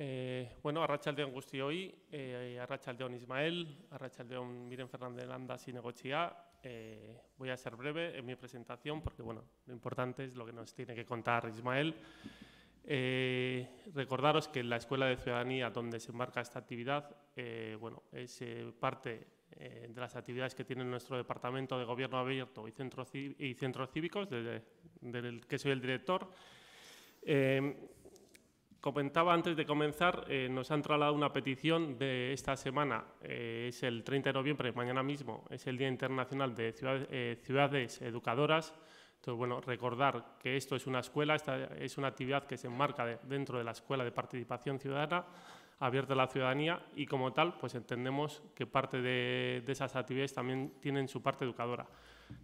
Eh, bueno, arratsaldeon rachel eh, arratsaldeon Ismael, arratsaldeon Miren Fernández Landa sin eh, voy a ser breve en mi presentación porque, bueno, lo importante es lo que nos tiene que contar Ismael. Eh, recordaros que la Escuela de Ciudadanía, donde se enmarca esta actividad, eh, bueno, es eh, parte de las actividades que tiene nuestro Departamento de Gobierno Abierto y, Centro Centros Cívicos, del que soy el director comentaba antes de comenzar, eh, nos han trasladado una petición de esta semana, eh, es el 30 de noviembre, mañana mismo, es el Día Internacional de Ciudades, eh, Ciudades Educadoras. Entonces, bueno, recordar que esto es una escuela, esta es una actividad que se enmarca dentro de la Escuela de Participación Ciudadana, abierta a la ciudadanía, y como tal, pues entendemos que parte de, esas actividades también tienen su parte educadora.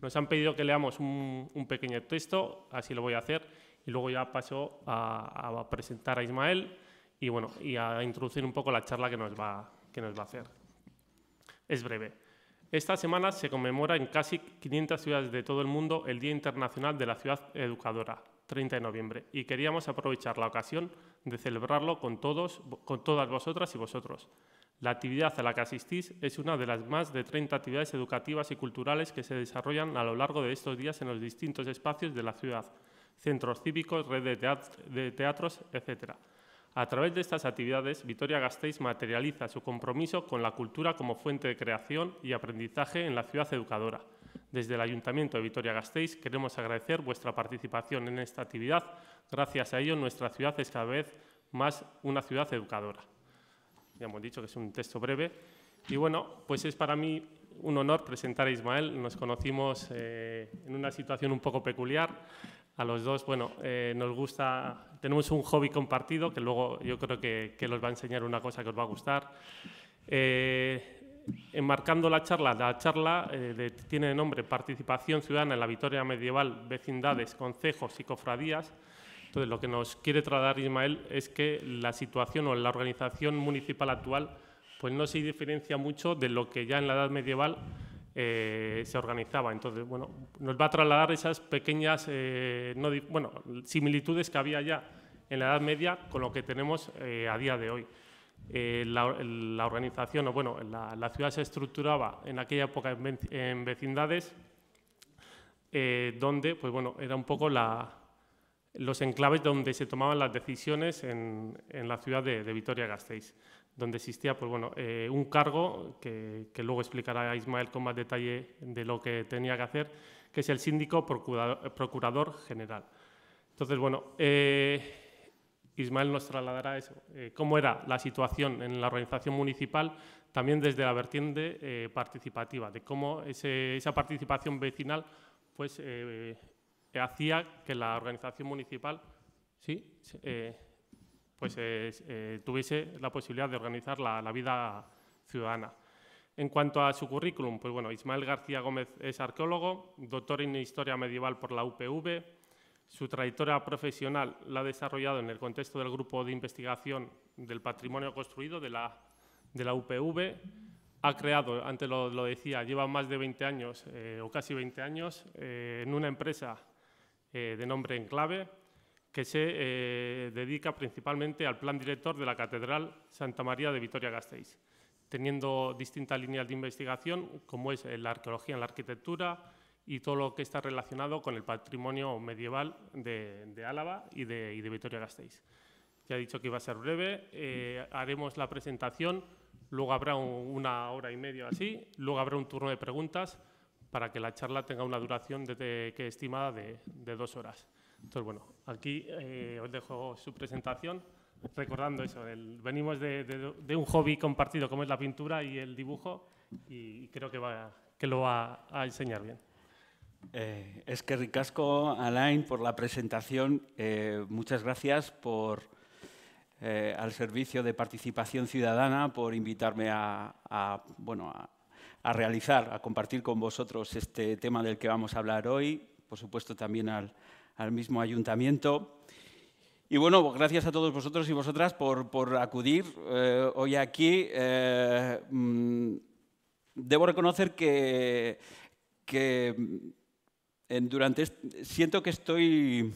Nos han pedido que leamos un, un pequeño texto, así lo voy a hacer y luego ya pasó a, a, presentar a Ismael y bueno, y a introducir un poco la charla que nos va, que nos va a hacer. Es breve. Esta semana se conmemora en casi 500 ciudades de todo el mundo el Día Internacional de la Ciudad Educadora, 30 de noviembre, y queríamos aprovechar la ocasión de celebrarlo con todos, con todas vosotras y vosotros. La actividad a la que asistís es una de las más de 30 actividades educativas y culturales que se desarrollan a lo largo de estos días en los distintos espacios de la ciudad, centros cívicos, redes de, teatros, etc. A través de estas actividades, Vitoria Gasteiz materializa su compromiso con la cultura como fuente de creación y aprendizaje en la ciudad educadora. Desde el Ayuntamiento de Vitoria Gasteiz queremos agradecer vuestra participación en esta actividad. Gracias a ello, nuestra ciudad es cada vez más una ciudad educadora. Ya hemos dicho que es un texto breve. Y bueno, pues es para mí un honor presentar a Ismael. Nos conocimos eh, en una situación un poco peculiar a los dos, bueno, eh, nos gusta, tenemos un hobby compartido que luego yo creo que, que los va a enseñar una cosa que os va a gustar. Eh, enmarcando la charla, la charla eh, de, tiene nombre Participación Ciudadana en la Victoria Medieval, Vecindades, Concejos y Cofradías. Entonces, lo que nos quiere trasladar Ismael es que la situación o la organización municipal actual pues no se diferencia mucho de lo que ya en la Edad Medieval eh, se organizaba. Entonces, bueno, nos va a trasladar esas pequeñas eh, bueno, similitudes que había ya en la Edad Media con lo que tenemos eh, a día de hoy. La, organización, o bueno, la, ciudad se estructuraba en aquella época en, vecindades, donde, pues bueno, era un poco la, los enclaves donde se tomaban las decisiones en, en la ciudad de, de Vitoria-Gasteiz donde existía pues, bueno, eh, un cargo que, luego explicará Ismael con más detalle de lo que tenía que hacer, que es el síndico procurador, general. Entonces, bueno, eh, Ismael nos trasladará eso, eh, cómo era la situación en la organización municipal, también desde la vertiente participativa, de cómo esa participación vecinal pues, hacía que la organización municipal... ¿Sí? sí pues, mm. eh, tuviese la posibilidad de organizar la, vida ciudadana. En cuanto a su currículum, pues bueno, Ismael García Gómez es arqueólogo, doctor en Historia Medieval por la UPV. Su trayectoria profesional la ha desarrollado en el contexto del Grupo de Investigación del Patrimonio Construido de la, UPV. Ha creado, antes lo, decía, lleva más de 20 años eh, o casi 20 años eh, en una empresa de nombre en clave que se eh, dedica principalmente al plan director de la Catedral Santa María de Vitoria-Gasteiz, teniendo distintas líneas de investigación, como es eh, la arqueología en la arquitectura y todo lo que está relacionado con el patrimonio medieval de, Álava y de, Vitoria-Gasteiz. Ya he dicho que iba a ser breve, eh, haremos la presentación, luego habrá una hora y media así, luego habrá un turno de preguntas para que la charla tenga una duración que estimada de dos horas. Entonces, bueno, aquí eh, os dejo su presentación recordando eso. venimos de, un hobby compartido como es la pintura y el dibujo y creo que, va, que lo va a enseñar bien. Eh, es que ricasco, Alain, por la presentación. Eh, muchas gracias por, al Servicio de Participación Ciudadana por invitarme a, bueno, a, realizar, a compartir con vosotros este tema del que vamos a hablar hoy. Por supuesto, también al, al mismo ayuntamiento. Y bueno, gracias a todos vosotros y vosotras por, acudir eh, hoy aquí. Eh, mm, debo reconocer que, durante siento que estoy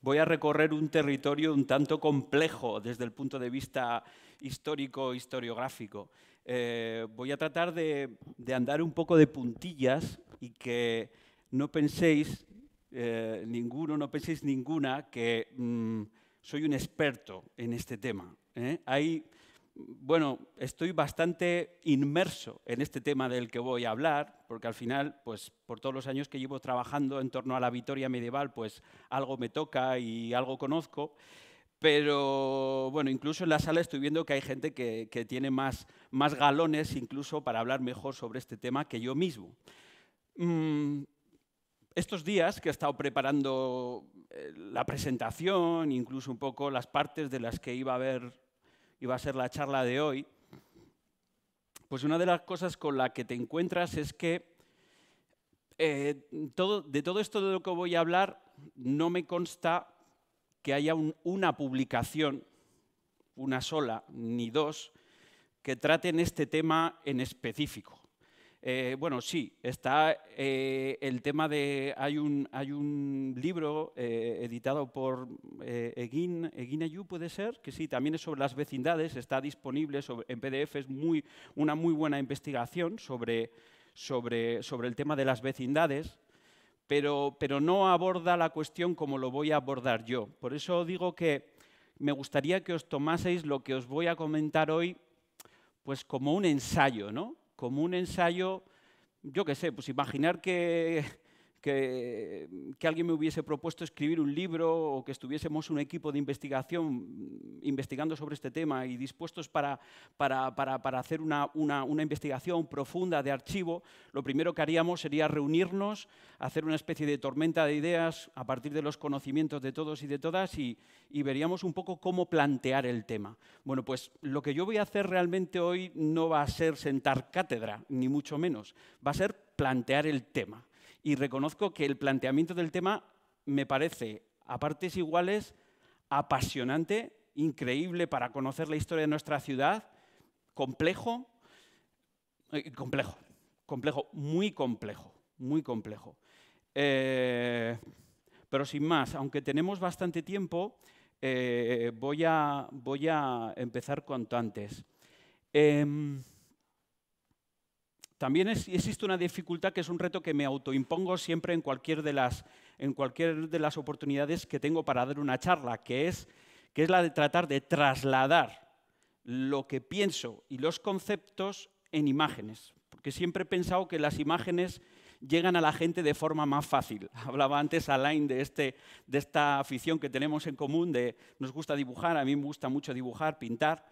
voy a recorrer un territorio un tanto complejo desde el punto de vista histórico historiográfico. Eh, voy a tratar de, de andar un poco de puntillas y que no penséis eh, ninguno, no penséis ninguna que mm, soy un experto en este tema. ¿eh? bueno, estoy bastante inmerso en este tema del que voy a hablar, porque al final, pues por todos los años que llevo trabajando en torno a la victoria medieval, pues algo me toca y algo conozco. Pero bueno, incluso en la sala estoy viendo que hay gente que, tiene más, más galones incluso para hablar mejor sobre este tema que yo mismo. Mm, estos días que he estado preparando eh, la presentación, incluso un poco las partes de las que iba a ver, iba a ser la charla de hoy, pues una de las cosas con la que te encuentras es que eh, todo, de todo esto de lo que voy a hablar no me consta que haya una publicación, una sola, ni dos, que traten este tema en específico. Eh, bueno, sí, está eh, el tema de... Hay un, hay un libro eh, editado por Egin, ¿puede ser? Que sí, también es sobre las vecindades, está disponible en PDF, es muy, una muy buena investigación sobre, sobre, sobre el tema de las vecindades. Pero, no aborda la cuestión como lo voy a abordar yo. Por eso digo que me gustaría que os tomaseis lo que os voy a comentar hoy pues como un ensayo, ¿no? como un ensayo, yo qué sé, pues imaginar que, que, alguien me hubiese propuesto escribir un libro o que estuviésemos un equipo de investigación investigando sobre este tema y dispuestos para, hacer una, investigación profunda de archivo, lo primero que haríamos sería reunirnos, hacer una especie de tormenta de ideas a partir de los conocimientos de todos y de todas y, y veríamos un poco cómo plantear el tema. Bueno, pues lo que yo voy a hacer realmente hoy no va a ser sentar cátedra, ni mucho menos, va a ser plantear el tema. Y reconozco que el planteamiento del tema me parece a partes iguales apasionante increíble para conocer la historia de nuestra ciudad, complejo, eh, complejo, complejo, muy complejo, muy complejo. Eh, pero sin más, aunque tenemos bastante tiempo, eh, voy, a, voy, a, empezar cuanto antes. Em, también existe una dificultad que es un reto que me autoimpongo siempre en cualquier, de las, en cualquier de las oportunidades que tengo para dar una charla, que es que es la de tratar de trasladar lo que pienso y los conceptos en imágenes, porque siempre he pensado que las imágenes llegan a la gente de forma más fácil. Hablaba antes Alain de, este, de esta afición que tenemos en común, de nos gusta dibujar, a mí me gusta mucho dibujar, pintar,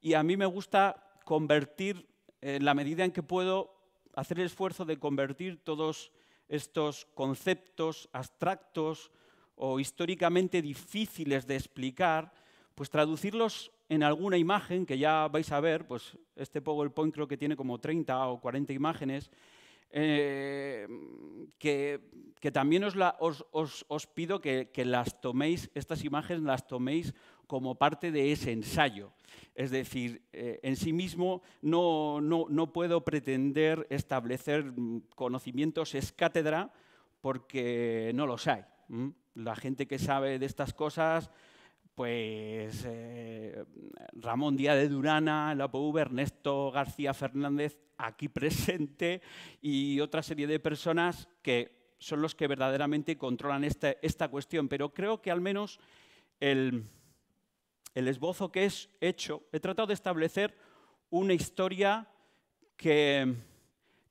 y a mí me gusta convertir, en la medida en que puedo, hacer el esfuerzo de convertir todos estos conceptos abstractos, o históricamente difíciles de explicar, pues traducirlos en alguna imagen, que ya vais a ver, pues este PowerPoint creo que tiene como 30 o 40 imágenes, eh, que, también os, os, pido que, las toméis, estas imágenes las toméis como parte de ese ensayo. Es decir, eh, en sí mismo no, no, no puedo pretender establecer mm, conocimientos es cátedra porque no los hay. Mm, la gente que sabe de estas cosas, pues eh, Ramón Díaz de Durana, la PV, Ernesto García Fernández, aquí presente, y otra serie de personas que son los que verdaderamente controlan este, esta, cuestión. Pero creo que al menos el, esbozo que es hecho, he tratado de establecer una historia que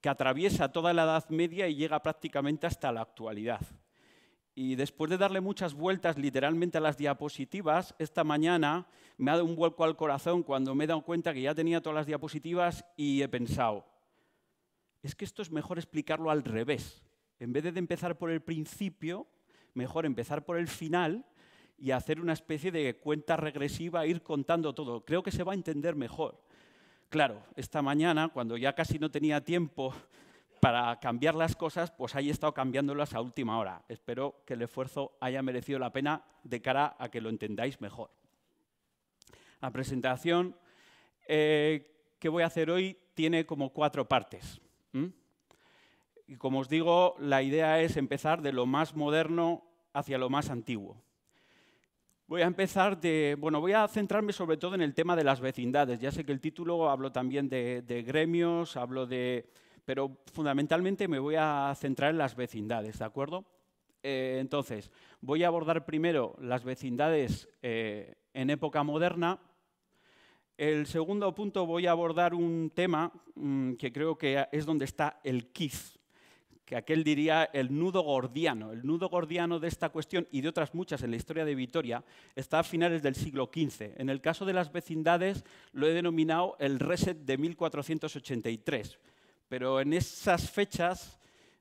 atraviesa toda la Edad Media y llega prácticamente hasta la actualidad. Y después de darle muchas vueltas literalmente a las diapositivas, esta mañana me ha dado un vuelco al corazón cuando me he dado cuenta que ya tenía todas las diapositivas y he pensado, es que esto es mejor explicarlo al revés. En vez de empezar por el principio, mejor empezar por el final y hacer una especie de cuenta regresiva, ir contando todo. Creo que se va a entender mejor. Claro, esta mañana, cuando ya casi no tenía tiempo para cambiar las cosas, pues ahí he estado cambiándolas a última hora. Espero que el esfuerzo haya merecido la pena de cara a que lo entendáis mejor. La presentación eh, que voy a hacer hoy tiene como cuatro partes. Y como os digo, la idea es empezar de lo más moderno hacia lo más antiguo. Voy a empezar de, bueno, voy a centrarme sobre todo en el tema de las vecindades. Ya sé que el título hablo también de, de gremios, hablo de, pero fundamentalmente me voy a centrar en las vecindades, ¿de acuerdo? Eh, entonces, voy a abordar primero las vecindades eh, en época moderna. El segundo punto voy a abordar un tema mm, que creo que es donde está el quiz, que aquel diría el nudo gordiano. El nudo gordiano de esta cuestión y de otras muchas en la historia de Vitoria está a finales del siglo XV. En el caso de las vecindades lo he denominado el reset de 1483 pero en esas fechas,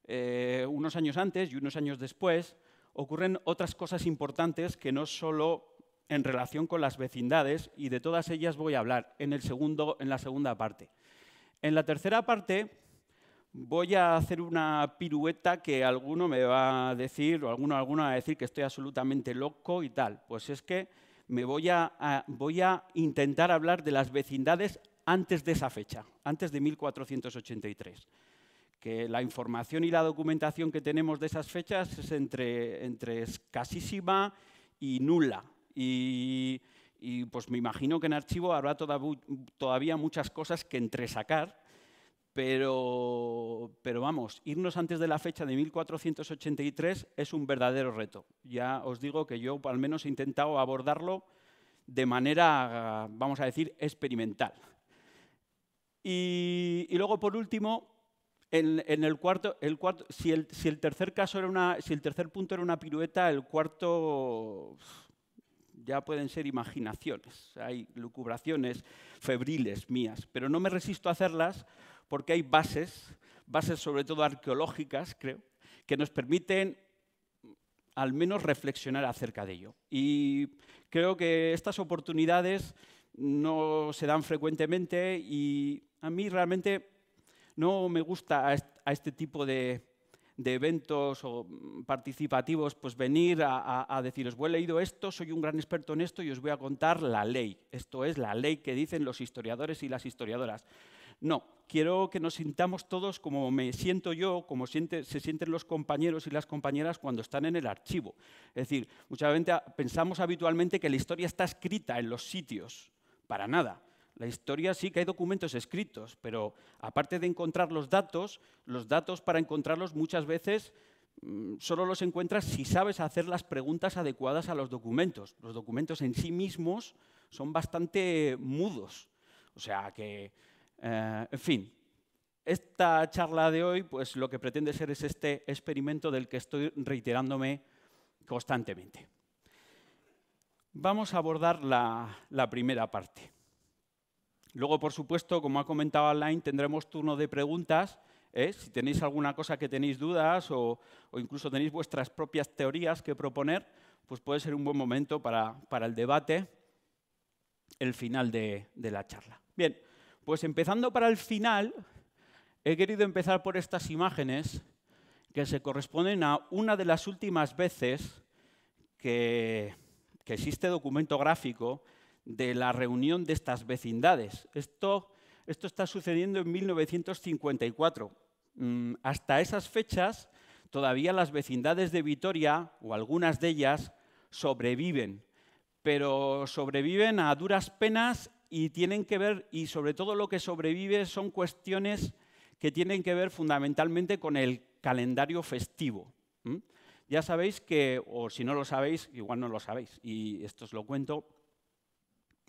eh, unos años antes y unos años después, ocurren otras cosas importantes que no solo en relación con las vecindades, y de todas ellas voy a hablar en, el segundo, en la segunda parte. En la tercera parte voy a hacer una pirueta que alguno me va a decir, o alguno, alguno va a decir que estoy absolutamente loco y tal. Pues es que me voy a, voy a intentar hablar de las vecindades antes de esa fecha, antes de 1483 que la información y la documentación que tenemos de esas fechas es entre, entre escasísima y nula. Y, pues me imagino que en archivo habrá todavía muchas cosas que entresacar, pero, pero vamos, irnos antes de la fecha de 1483 es un verdadero reto. Ya os digo que yo al menos he intentado abordarlo de manera, vamos a decir, experimental. Y, luego, por último, el cuarto, el cuarto si, el, si, el, tercer caso era una, si el tercer punto era una pirueta, el cuarto ya pueden ser imaginaciones, hay lucubraciones febriles mías, pero no me resisto a hacerlas porque hay bases, bases sobre todo arqueológicas, creo, que nos permiten al menos reflexionar acerca de ello. Y creo que estas oportunidades no se dan frecuentemente y a mí realmente no me gusta a este tipo de, eventos o mm, participativos, pues venir a, a, deciros, he leído esto, soy un gran experto en esto y os voy a contar la ley. Esto es la ley que dicen los historiadores y las historiadoras. No, quiero que nos sintamos todos como me siento yo, como se sienten los compañeros y las compañeras cuando están en el archivo. Es decir, muchas veces ah, pensamos habitualmente que la historia está escrita en los sitios. Para nada. La historia sí que hay documentos escritos, pero aparte de encontrar los datos, los datos para encontrarlos muchas veces mm, solo los encuentras si sabes hacer las preguntas adecuadas a los documentos. Los documentos en sí mismos son bastante mudos. O sea que, eh, en fin, esta charla de hoy pues lo que pretende ser es este experimento del que estoy reiterándome constantemente. Vamos a abordar la primera parte. Luego, por supuesto, como ha comentado online, tendremos turno de preguntas. ¿eh? Si tenéis alguna cosa que tenéis dudas o, incluso tenéis vuestras propias teorías que proponer, pues puede ser un buen momento para, el debate, el final de, la charla. Bien, pues empezando para el final, he querido empezar por estas imágenes que se corresponden a una de las últimas veces que, que existe documento gráfico de la reunión de estas vecindades. Esto, esto está sucediendo en 1954. Mm, hasta esas fechas, todavía las vecindades de Vitoria, o algunas de ellas, sobreviven, pero sobreviven a duras penas y tienen que ver, y sobre todo lo que sobrevive son cuestiones que tienen que ver fundamentalmente con el calendario festivo. Ya sabéis que, o si no lo sabéis, igual no lo sabéis, y esto os lo cuento,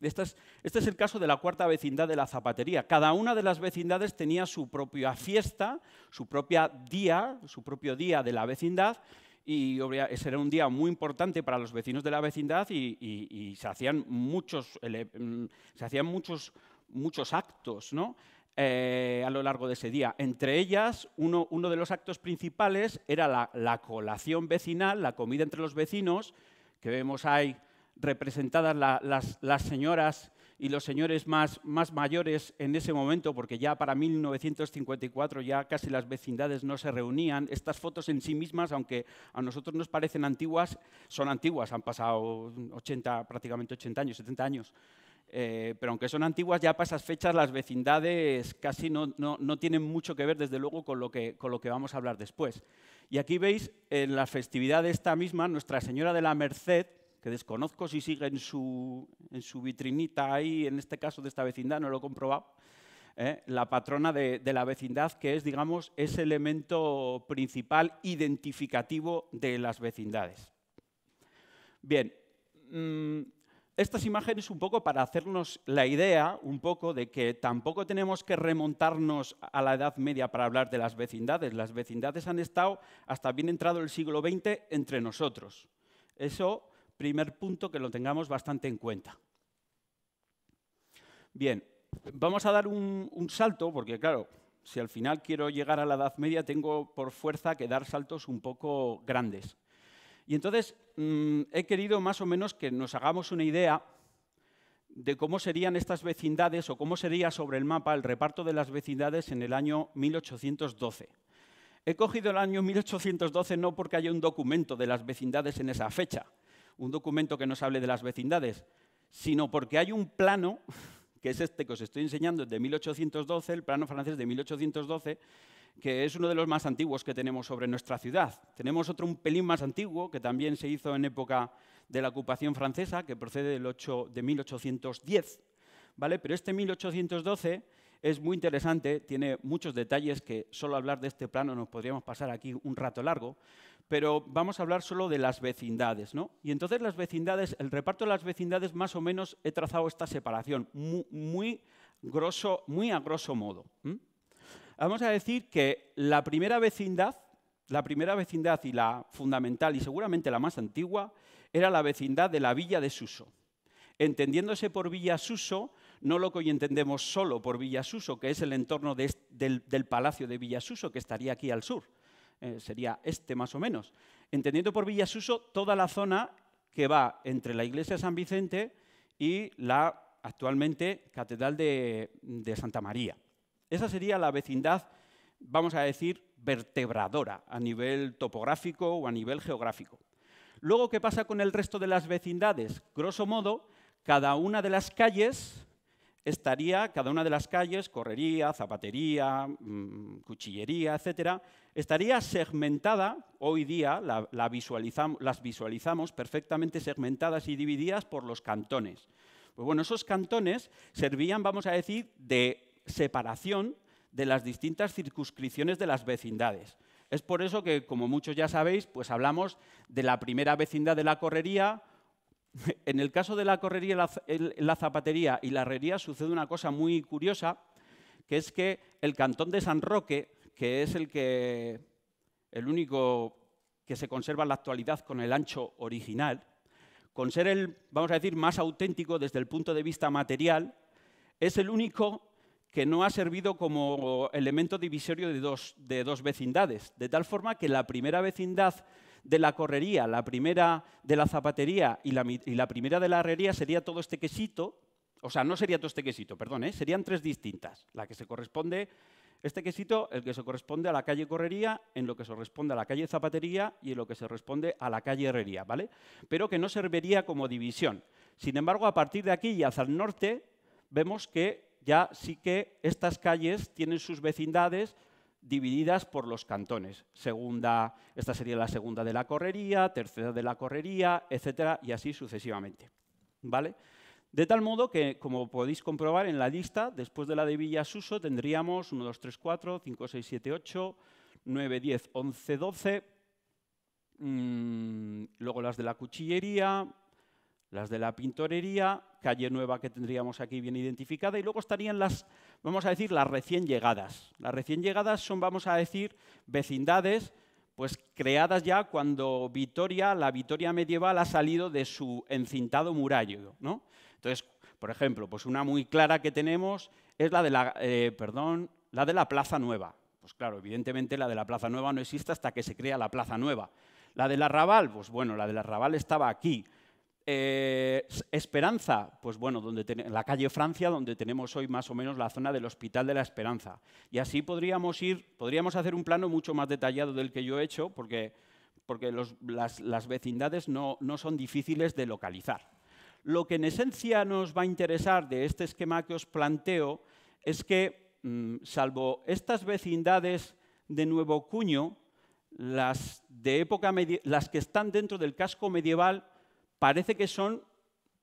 este es, este es, el caso de la cuarta vecindad de la zapatería. Cada una de las vecindades tenía su propia fiesta, su propia día, su propio día de la vecindad, y ese era un día muy importante para los vecinos de la vecindad y, se hacían muchos, mm, se hacían muchos, muchos actos ¿no? Eh, a lo largo de ese día. Entre ellas, uno, de los actos principales era la, la colación vecinal, la comida entre los vecinos, que vemos ahí representadas las, señoras y los señores más, mayores en ese momento, porque ya para 1954 ya casi las vecindades no se reunían. Estas fotos en sí mismas, aunque a nosotros nos parecen antiguas, son antiguas, han pasado 80, prácticamente 80 años, 70 años. Eh, pero aunque son antiguas, ya para esas fechas las vecindades casi no, no, tienen mucho que ver, desde luego, con lo, que, con lo que vamos a hablar después. Y aquí veis, en la festividad de esta misma, Nuestra Señora de la Merced, que desconozco si sigue en su, vitrinita ahí, en este caso de esta vecindad, no lo he comprobado, ¿eh? la patrona de, la vecindad, que es, digamos, ese elemento principal identificativo de las vecindades. Bien, mm, estas imágenes un poco para hacernos la idea un poco de que tampoco tenemos que remontarnos a la Edad Media para hablar de las vecindades. Las vecindades han estado hasta bien entrado el siglo XX entre nosotros. Eso primer punto que lo tengamos bastante en cuenta. Bien, vamos a dar un, salto, porque claro, si al final quiero llegar a la Edad Media, tengo por fuerza que dar saltos un poco grandes. Y entonces mm, he querido más o menos que nos hagamos una idea de cómo serían estas vecindades o cómo sería sobre el mapa el reparto de las vecindades en el año 1812. He cogido el año 1812 no porque haya un documento de las vecindades en esa fecha, un documento que nos hable de las vecindades, sino porque hay un plano, que es este que os estoy enseñando, de 1812, el plano francés de 1812, que es uno de los más antiguos que tenemos sobre nuestra ciudad. Tenemos otro un pelín más antiguo, que también se hizo en época de la ocupación francesa, que procede del 8, de 1810, ¿vale? Pero este 1812 es muy interesante, tiene muchos detalles que solo hablar de este plano nos podríamos pasar aquí un rato largo, pero vamos a hablar solo de las vecindades. ¿no? Y entonces las vecindades, el reparto de las vecindades, más o menos he trazado esta separación, muy, a grosso modo. Vamos a decir que la primera vecindad, la primera vecindad y la fundamental y seguramente la más antigua, era la vecindad de la Villa de Suso. Entendiéndose por Villa Suso, no lo que hoy entendemos solo por Villa Suso, que es el entorno del Palacio de Villa Suso, que estaría aquí al sur, eh, sería este más o menos. Entendiendo por Villasuso toda la zona que va entre la iglesia de San Vicente y la actualmente Catedral de, de Santa María. Esa sería la vecindad, vamos a decir, vertebradora a nivel topográfico o a nivel geográfico. Luego, ¿qué pasa con el resto de las vecindades? Grosso modo, cada una de las calles estaría cada una de las calles, correría, zapatería, mm, cuchillería, etcétera, estaría segmentada, hoy día la, las visualizamos perfectamente segmentadas y divididas por los cantones. Pues bueno, esos cantones servían, vamos a decir, de separación de las distintas circunscripciones de las vecindades. Es por eso que, como muchos ya sabéis, pues hablamos de la primera vecindad de la correría, En el caso de la correría, la, zapatería y la herrería sucede una cosa muy curiosa, que es que el cantón de San Roque, que es el, único que se conserva en la actualidad con el ancho original, con ser el, vamos a decir, más auténtico desde el punto de vista material, es el único que no ha servido como elemento divisorio de dos vecindades, de tal forma que la primera vecindad de la correría, la primera de la zapatería y la, primera de la herrería sería todo este quesito, o sea, no sería todo este quesito, perdón, ¿eh? serían tres distintas. La que se corresponde, este quesito, el que se corresponde a la calle Correría, en lo que se corresponde a la calle Zapatería y en lo que se corresponde a la calle Herrería, ¿vale? Pero que no serviría como división. Sin embargo, a partir de aquí y hacia el norte, vemos que ya sí que estas calles tienen sus vecindades divididas por los cantones. Segunda, esta sería la segunda de la correría, tercera de la correría, etcétera, y así sucesivamente. ¿Vale? De tal modo que, como podéis comprobar en la lista, después de la de Villasuso tendríamos 1, 2, 3, 4, 5, 6, 7, 8, 9, 10, 11, 12, luego las de la cuchillería, las de la pintorería, calle nueva que tendríamos aquí bien identificada, y luego estarían las, vamos a decir, las recién llegadas. Las recién llegadas son, vamos a decir, vecindades pues creadas ya cuando Vitoria, la Vitoria medieval, ha salido de su encintado murallo. ¿no? Entonces, por ejemplo, pues una muy clara que tenemos es la de la, eh, perdón, la de la Plaza Nueva. Pues claro, evidentemente la de la Plaza Nueva no existe hasta que se crea la Plaza Nueva. La la Arrabal, pues bueno, la la Arrabal estaba aquí. Eh, Esperanza, pues bueno, donde la calle Francia, donde tenemos hoy más o menos la zona del Hospital de la Esperanza. Y así podríamos ir, podríamos hacer un plano mucho más detallado del que yo he hecho, porque, porque las, vecindades no, son difíciles de localizar. Lo que en esencia nos va a interesar de este esquema que os planteo es que, mm, salvo estas vecindades de nuevo cuño, las, de época las que están dentro del casco medieval, parece que son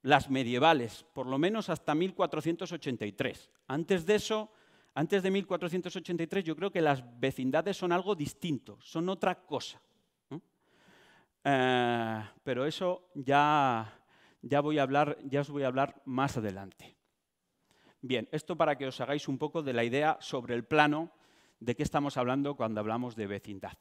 las medievales, por lo menos hasta 1483. Antes de eso, antes de 1483, yo creo que las vecindades son algo distinto, son otra cosa. Eh, pero eso ya, ya, voy a hablar, ya os voy a hablar más adelante. Bien, esto para que os hagáis un poco de la idea sobre el plano de qué estamos hablando cuando hablamos de vecindad.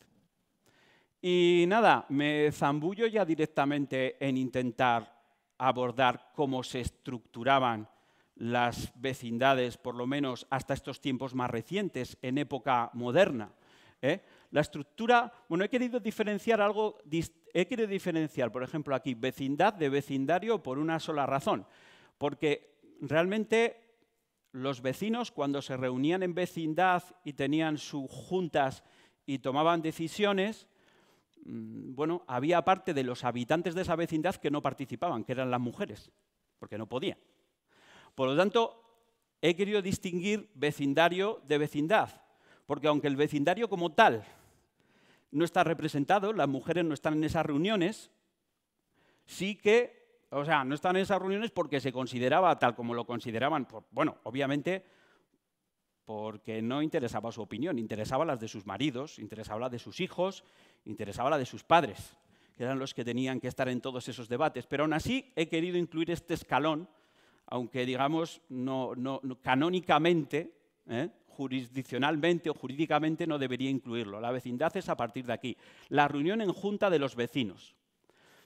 Y nada, me zambullo ya directamente en intentar abordar cómo se estructuraban las vecindades, por lo menos hasta estos tiempos más recientes, en época moderna. ¿eh? La estructura, bueno, he querido diferenciar algo, he querido diferenciar, por ejemplo, aquí vecindad de vecindario por una sola razón, porque realmente los vecinos cuando se reunían en vecindad y tenían sus juntas y tomaban decisiones, Mm, bueno, había parte de los habitantes de esa vecindad que no participaban, que eran las mujeres, porque no podían. Por lo tanto, he querido distinguir vecindario de vecindad, porque aunque el vecindario como tal no está representado, las mujeres no están en esas reuniones, sí que, o sea, no están en esas reuniones porque se consideraba tal como lo consideraban, bueno, obviamente porque no interesaba su opinión, interesaba las de sus maridos, interesaba las de sus hijos, interesaba la de sus padres, que eran los que tenían que estar en todos esos debates. Pero aún así he querido incluir este escalón, aunque digamos no, canónicamente, ¿eh? jurisdiccionalmente o jurídicamente no debería incluirlo. La vecindad es a partir de aquí. La reunión en junta de los vecinos.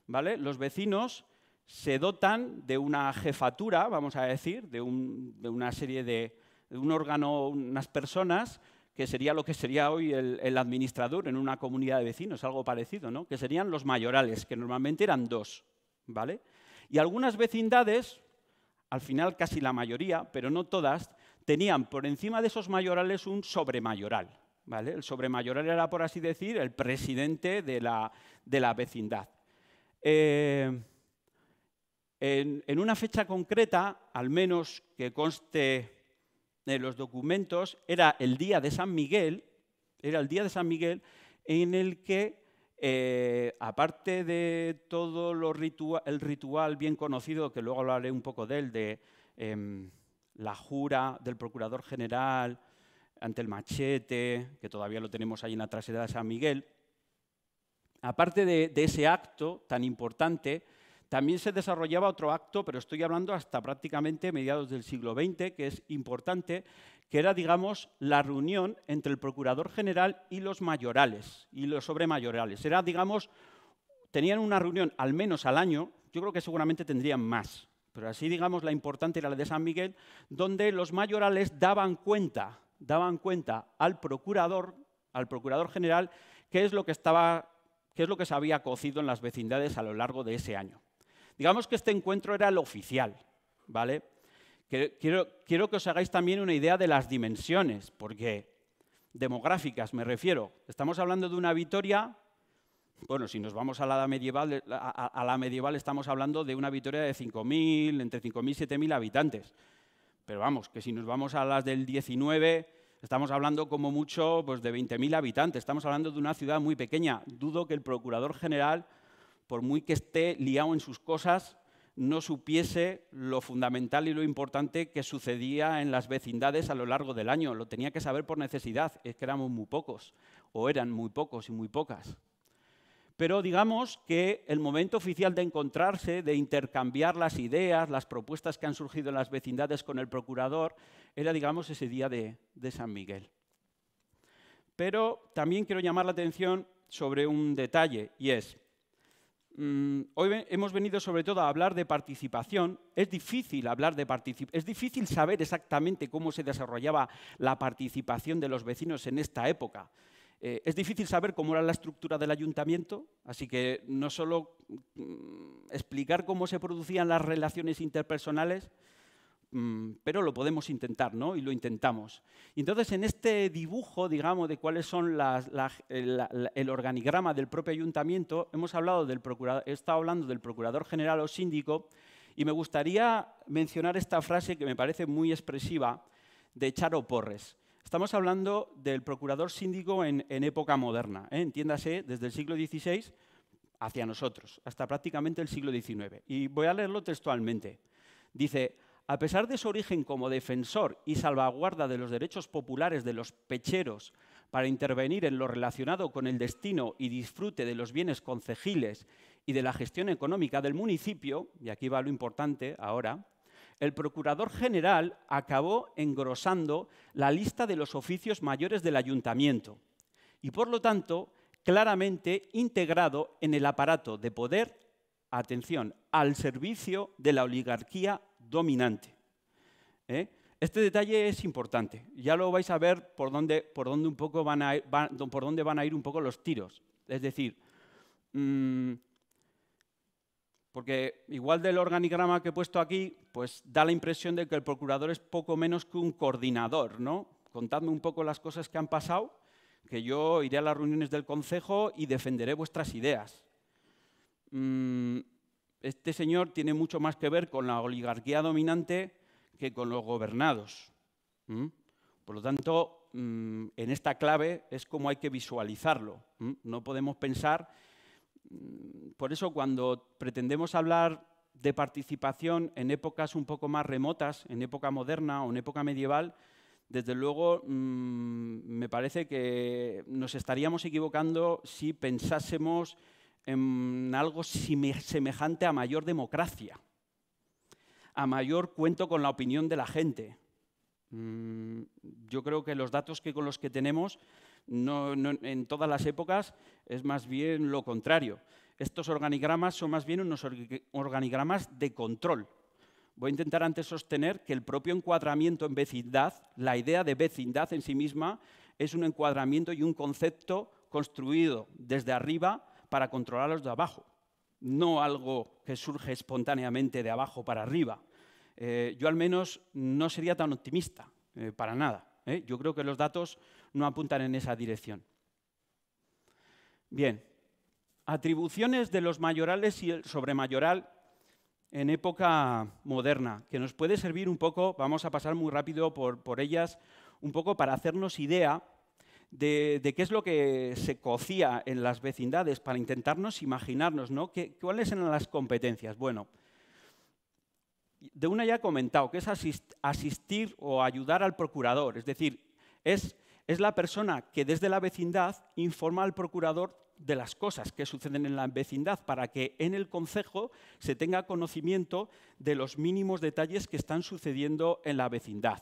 ¿Vale? Los vecinos se dotan de una jefatura, vamos a decir, de, de una serie de, de un órgano, unas personas que sería lo que sería hoy el, administrador en una comunidad de vecinos, algo parecido, ¿no? que serían los mayorales, que normalmente eran dos. ¿vale? Y algunas vecindades, al final casi la mayoría, pero no todas, tenían por encima de esos mayorales un sobremayoral. ¿vale? El sobremayoral era, por así decir, el presidente de la, vecindad. Eh, en, una fecha concreta, al menos que conste de los documentos era el día de San Miguel, era el día de San Miguel en el que, eh, aparte de todo el ritual bien conocido, que luego hablaré un poco de él, de em, la jura del procurador general ante el machete, que todavía lo tenemos ahí en la trasera de San Miguel, aparte de ese acto tan importante, también se desarrollaba otro acto, pero estoy hablando hasta prácticamente mediados del siglo XX, que es importante, que era, digamos, la reunión entre el procurador general y los mayorales y los sobremayorales. Era, digamos, tenían una reunión al menos al año, yo creo que seguramente tendrían más, pero así, digamos, la importante era la de San Miguel, donde los mayorales daban cuenta, daban cuenta al procurador, al procurador general, qué es lo que estaba qué es lo que se había cocido en las vecindades a lo largo de ese año. Digamos que este encuentro era el oficial, ¿vale? Quiero, que os hagáis también una idea de las dimensiones, porque demográficas me refiero. Estamos hablando de una victoria, bueno, si nos vamos a la medieval, a, la medieval estamos hablando de una victoria de 5.000, entre 5.000 y 7.000 habitantes. Pero vamos, que si nos vamos a las del 19, Estamos hablando como mucho pues, de 20.000 habitantes, estamos hablando de una ciudad muy pequeña. Dudo que el procurador general por muy que esté liado en sus cosas, no supiese lo fundamental y lo importante que sucedía en las vecindades a lo largo del año. Lo tenía que saber por necesidad, es que éramos muy pocos, o eran muy pocos y muy pocas. Pero digamos que el momento oficial de encontrarse, de intercambiar las ideas, las propuestas que han surgido en las vecindades con el procurador, era, digamos, ese día de, de San Miguel. Pero también quiero llamar la atención sobre un detalle, y es, Mm, hoy hemos venido sobre todo a hablar de participación. Es difícil hablar de es difícil saber exactamente cómo se desarrollaba la participación de los vecinos en esta época. Eh, es difícil saber cómo era la estructura del ayuntamiento, así que no solo mm, explicar cómo se producían las relaciones interpersonales, Mm, pero lo podemos intentar, ¿no? Y lo intentamos. entonces, en este dibujo, digamos, de cuáles son el organigrama del propio ayuntamiento, hemos hablado del procurador, he estado hablando del procurador general o síndico, y me gustaría mencionar esta frase que me parece muy expresiva de Charo Porres. Estamos hablando del procurador síndico en, época moderna, ¿eh? entiéndase, desde el siglo XVI hacia nosotros, hasta prácticamente el siglo XIX. Y voy a leerlo textualmente. Dice, a pesar de su origen como defensor y salvaguarda de los derechos populares de los pecheros para intervenir en lo relacionado con el destino y disfrute de los bienes concejiles y de la gestión económica del municipio, y aquí va lo importante ahora, el procurador general acabó engrosando la lista de los oficios mayores del ayuntamiento y, por lo tanto, claramente integrado en el aparato de poder, atención, al servicio de la oligarquía dominante. ¿eh? Este detalle es importante. Ya lo vais a ver por dónde, por dónde un poco van a, ir, por dónde van a ir un poco los tiros. Es decir, mm, porque igual del organigrama que he puesto aquí, pues da la impresión de que el procurador es poco menos que un coordinador, ¿no? Contadme un poco las cosas que han pasado, que yo iré a las reuniones del Consejo y defenderé vuestras ideas. Mm, este señor tiene mucho más que ver con la oligarquía dominante que con los gobernados. Por lo tanto, mm, en esta clave es como hay que visualizarlo. No podemos pensar... Mm, por eso cuando pretendemos hablar de participación en épocas un poco más remotas, en época moderna o en época medieval, desde luego mm, me parece que nos estaríamos equivocando si pensásemos en algo semejante a mayor democracia, a mayor cuento con la opinión de la gente. Mm, yo creo que los datos que con los que tenemos en todas las épocas es más bien lo contrario. Estos organigramas son más bien unos organigramas de control. Voy a intentar antes sostener que el propio encuadramiento en vecindad, la idea de vecindad en sí misma, es un encuadramiento y un concepto construido desde arriba para controlarlos de abajo, no algo que surge espontáneamente de abajo para arriba. Eh, yo al menos no sería tan optimista, eh, para nada. ¿eh? Yo creo que los datos no apuntan en esa dirección. Bien, atribuciones de los mayorales y el sobremayoral en época moderna, que nos puede servir un poco, vamos a pasar muy rápido por, por ellas, un poco para hacernos idea de, qué es lo que se cocía en las vecindades para intentarnos imaginarnos, ¿no? ¿Cuáles eran las competencias? Bueno, de una ya he comentado, que es asistir o ayudar al procurador, es decir, es, es la persona que desde la vecindad informa al procurador de las cosas que suceden en la vecindad para que en el concejo se tenga conocimiento de los mínimos detalles que están sucediendo en la vecindad.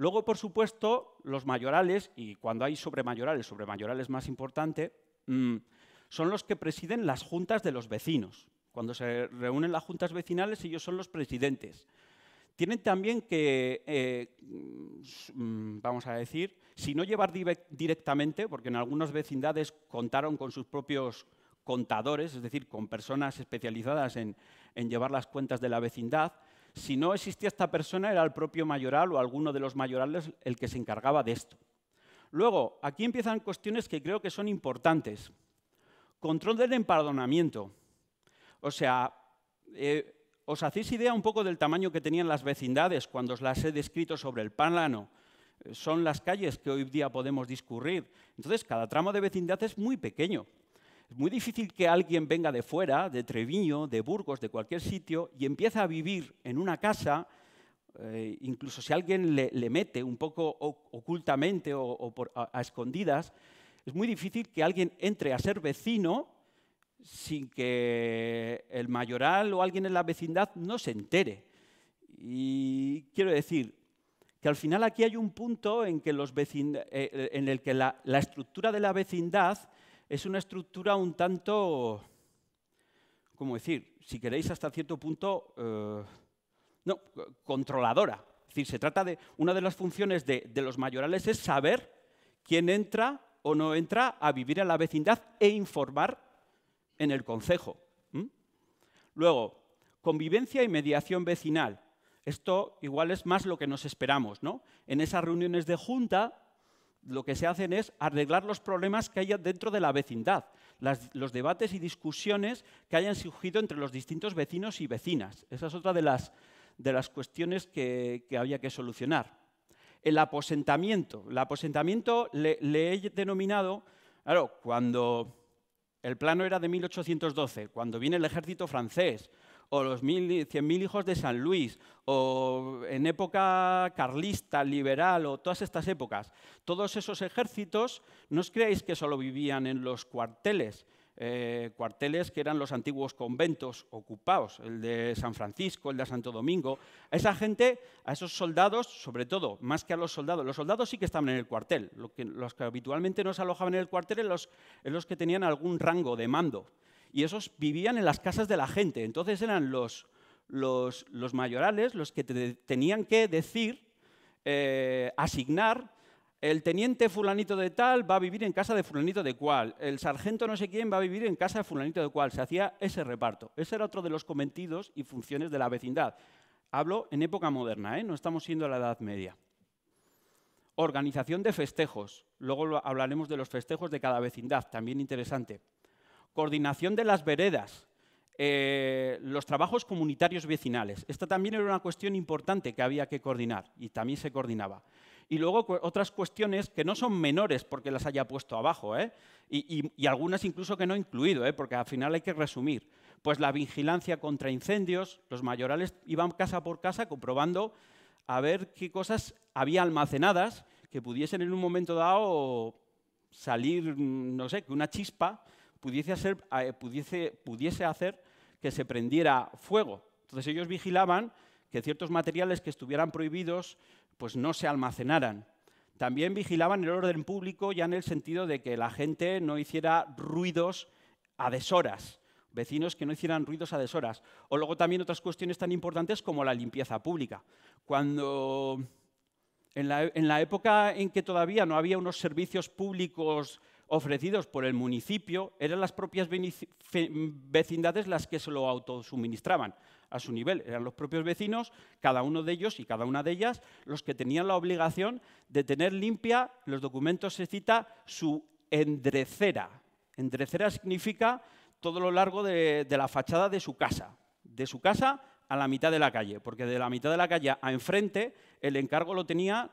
Luego, por supuesto, los mayorales, y cuando hay sobremayorales, sobremayorales más importante, mm, son los que presiden las juntas de los vecinos. Cuando se reúnen las juntas vecinales, ellos son los presidentes. Tienen también que, eh, mm, vamos a decir, si no llevar directamente, porque en algunas vecindades contaron con sus propios contadores, es decir, con personas especializadas en, en llevar las cuentas de la vecindad, si no existía esta persona, era el propio mayoral o alguno de los mayorales el que se encargaba de esto. Luego, aquí empiezan cuestiones que creo que son importantes. Control del empadronamiento. O sea, eh, os hacéis idea un poco del tamaño que tenían las vecindades cuando os las he descrito sobre el pánlano. Eh, son las calles que hoy día podemos discurrir. Entonces, cada tramo de vecindad es muy pequeño. Es muy difícil que alguien venga de fuera, de Treviño, de Burgos, de cualquier sitio, y empiece a vivir en una casa, eh, incluso si alguien le, mete un poco ocultamente o, a, escondidas, es muy difícil que alguien entre a ser vecino sin que el mayoral o alguien en la vecindad no se entere. Y quiero decir que al final aquí hay un punto en, que eh, el que la, estructura de la vecindad es una estructura un tanto, como decir, si queréis hasta cierto punto, eh, no, controladora. Es decir, se trata de, una de las funciones de, los mayorales es saber quién entra o no entra a vivir en la vecindad e informar en el concejo. Luego, convivencia y mediación vecinal. Esto igual es más lo que nos esperamos, ¿no? En esas reuniones de junta lo que se hacen es arreglar los problemas que haya dentro de la vecindad, los debates y discusiones que hayan surgido entre los distintos vecinos y vecinas. Esa es otra de las, de las cuestiones que, que, había que solucionar. El aposentamiento. El aposentamiento le, le he denominado, claro, cuando el plano era de 1812, cuando viene el ejército francés, o los 100.000 hijos de San Luis, o en época carlista, liberal, o todas estas épocas. Todos esos ejércitos, no os creáis que solo vivían en los cuarteles, eh, cuarteles que eran los antiguos conventos ocupados, el de San Francisco, el de Santo Domingo. A esa gente, a esos soldados, sobre todo, más que a los soldados, los soldados sí que estaban en el cuartel, los que, los que habitualmente alojaban en el cuartel eran los, en los que tenían algún rango de mando y esos vivían en las casas de la gente. Entonces eran los, mayorales los que tenían que decir, eh, asignar, el teniente fulanito de tal va a vivir en casa de fulanito de cual, el sargento no sé quién va a vivir en casa de fulanito de cual. Se hacía ese reparto. Ese era otro de los cometidos y funciones de la vecindad. Hablo en época moderna, ¿eh? no estamos siendo la Edad Media. Organización de festejos. Luego hablaremos de los festejos de cada vecindad, también interesante coordinación de las veredas, eh, los trabajos comunitarios vecinales. Esta también era una cuestión importante que había que coordinar y también se coordinaba. Y luego otras cuestiones que no son menores porque las haya puesto abajo, ¿eh? y, algunas incluso que no he incluido, ¿eh? porque al final hay que resumir. Pues la vigilancia contra incendios, los mayorales iban casa por casa comprobando a ver qué cosas había almacenadas que pudiesen en un momento dado salir, no sé, que una chispa eh, pudiese hacer, que se prendiera fuego. Entonces ellos vigilaban que ciertos materiales que estuvieran prohibidos pues no se almacenaran. También vigilaban el orden público ya en el sentido de que la gente no hiciera ruidos a deshoras, vecinos que no hicieran ruidos a deshoras. O luego también otras cuestiones tan importantes como la limpieza pública. Cuando en la época en que todavía no había unos servicios públicos ofrecidos por el municipio, eran las propias vecindades las que se lo autosuministraban a su nivel. Eran los propios vecinos, cada uno de ellos y cada una de ellas, los que tenían la obligación de tener limpia, los documentos se cita, su endrecera. Endrecera significa todo lo largo de, de la fachada de su casa, de su casa a la mitad de la calle, porque de la mitad de la calle a enfrente el encargo lo tenía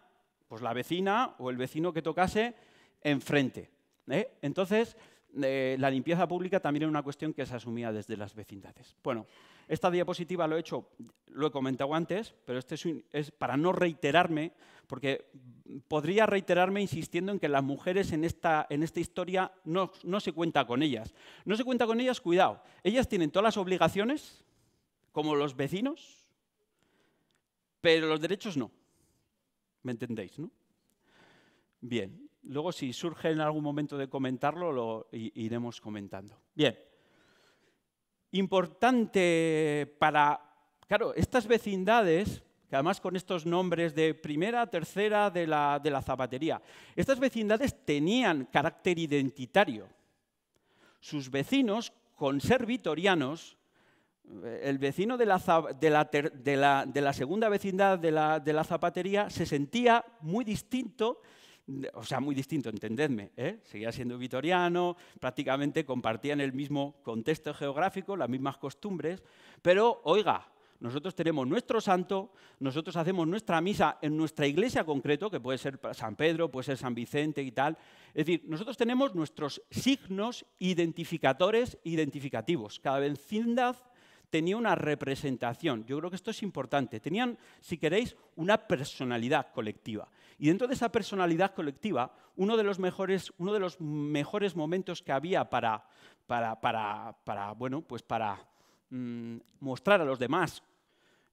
pues, la vecina o el vecino que tocase enfrente. ¿eh? Entonces, eh, la limpieza pública también es una cuestión que se asumía desde las vecindades. Bueno, esta diapositiva lo he hecho, lo he comentado antes, pero este es, es, para no reiterarme, porque podría reiterarme insistiendo en que las mujeres en esta, en esta historia no, no se cuenta con ellas. No se cuenta con ellas, cuidado, ellas tienen todas las obligaciones, como los vecinos, pero los derechos no. ¿Me entendéis, no? Bien, Luego, si surge en algún momento de comentarlo, lo iremos comentando. Bien. Importante para... Claro, estas vecindades, que además con estos nombres de primera, tercera de la, de la zapatería, estas vecindades tenían carácter identitario. Sus vecinos, conservitorianos, eh, el vecino de la, de la, de la, de la segunda vecindad de la, zapatería se sentía muy distinto o sea, muy distinto, entendedme, ¿eh? seguía siendo vitoriano, prácticamente compartían el mismo contexto geográfico, las mismas costumbres, pero oiga, nosotros tenemos nuestro santo, nosotros hacemos nuestra misa en nuestra iglesia concreto, que puede ser San Pedro, puede ser San Vicente y tal. Es decir, nosotros tenemos nuestros signos identificadores, identificativos. Cada vecindad tenía una representación. Yo creo que esto es importante. Tenían, si queréis, una personalidad colectiva. Y dentro de esa personalidad colectiva, uno de los mejores, uno de los mejores momentos que había para, para, bueno, pues para mm, mostrar a los demás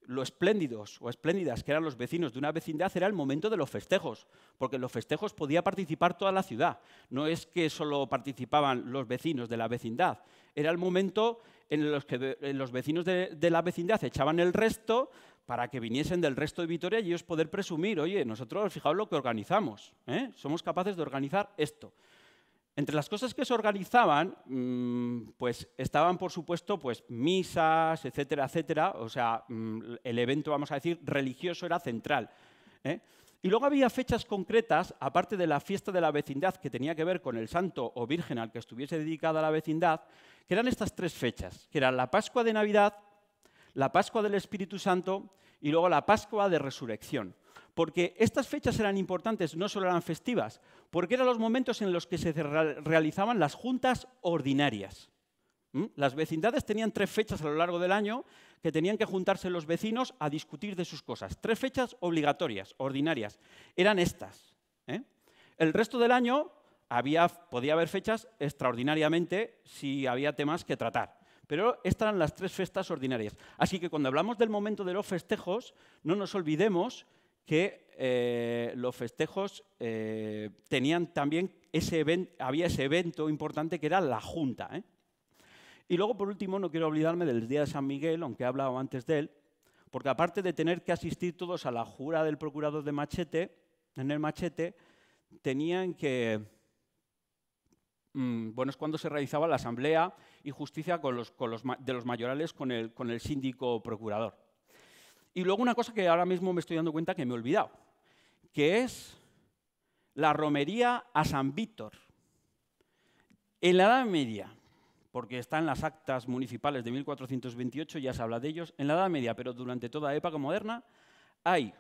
lo espléndidos o espléndidas que eran los vecinos de una vecindad era el momento de los festejos, porque en los festejos podía participar toda la ciudad. No es que solo participaban los vecinos de la vecindad, era el momento en los que los vecinos de, la vecindad echaban el resto para que viniesen del resto de Vitoria y ellos poder presumir, oye, nosotros fijaos lo que organizamos, ¿eh? somos capaces de organizar esto. Entre las cosas que se organizaban, mm, pues estaban, por supuesto, pues misas, etcétera, etcétera. O sea, mm, el evento, vamos a decir, religioso era central. ¿eh? Y luego había fechas concretas, aparte de la fiesta de la vecindad, que tenía que ver con el santo o virgen al que estuviese dedicada la vecindad, que eran estas tres fechas, que eran la Pascua de Navidad, la Pascua del Espíritu Santo y luego la Pascua de Resurrección. Porque estas fechas eran importantes, no solo eran festivas, porque eran los momentos en los que se realizaban las juntas ordinarias. ¿Mm? Las vecindades tenían tres fechas a lo largo del año que tenían que juntarse los vecinos a discutir de sus cosas. Tres fechas obligatorias, ordinarias. Eran estas. ¿eh? El resto del año podía haber fechas extraordinariamente si había temas que tratar. Pero estas eran las tres festas ordinarias. Así que cuando hablamos del momento de los festejos, no nos olvidemos que eh, los festejos eh, tenían también ese había ese evento importante que era la junta. Y luego, por último, no quiero olvidarme del Día de San Miguel, aunque he hablado antes de él, porque aparte de tener que asistir todos a la jura del procurador de Machete, en el Machete, tenían que... Mm, bueno, es cuando se realizaba la asamblea y justicia con de los mayorales con el, con el síndico procurador. Y luego una cosa que ahora mismo me estoy dando cuenta que me he olvidado, que es la romería a San Víctor. En la Edad Media, porque está en las actas municipales de 1428, ya se habla de ellos, en la Edad Media, pero durante toda la época moderna, hay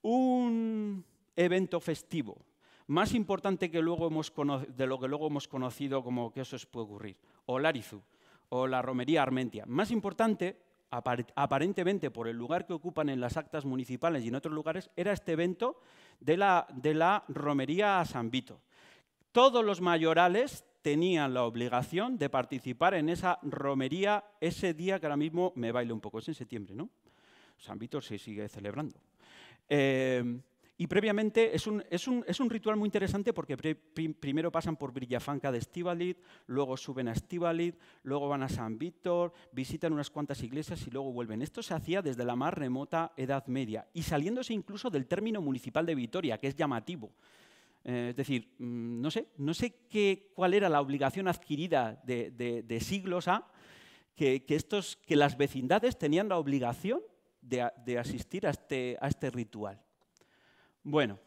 un evento festivo más importante que luego hemos de lo que luego hemos conocido como que eso puede ocurrir, o Larizu, o la romería Armentia. Más importante, aparentemente por el lugar que ocupan en las actas municipales y en otros lugares, era este evento de la, de la romería a San Vito. Todos los mayorales tenían la obligación de participar en esa romería ese día que ahora mismo me baile un poco, es en septiembre, ¿no? San Víctor se sigue celebrando. Em, y previamente es un, es, un, es un, ritual muy interesante porque primero pasan por Villafanca de Estivalid, luego suben a Estivalid, luego van a San Víctor, visitan unas cuantas iglesias y luego vuelven. Esto se hacía desde la más remota Edad Media y saliéndose incluso del término municipal de Vitoria, que es llamativo. Eh, es decir, mm, no sé, qué, cuál era la obligación adquirida de, siglos A, que, las vecindades tenían la obligación de, asistir este, a este, ritual. Bueno,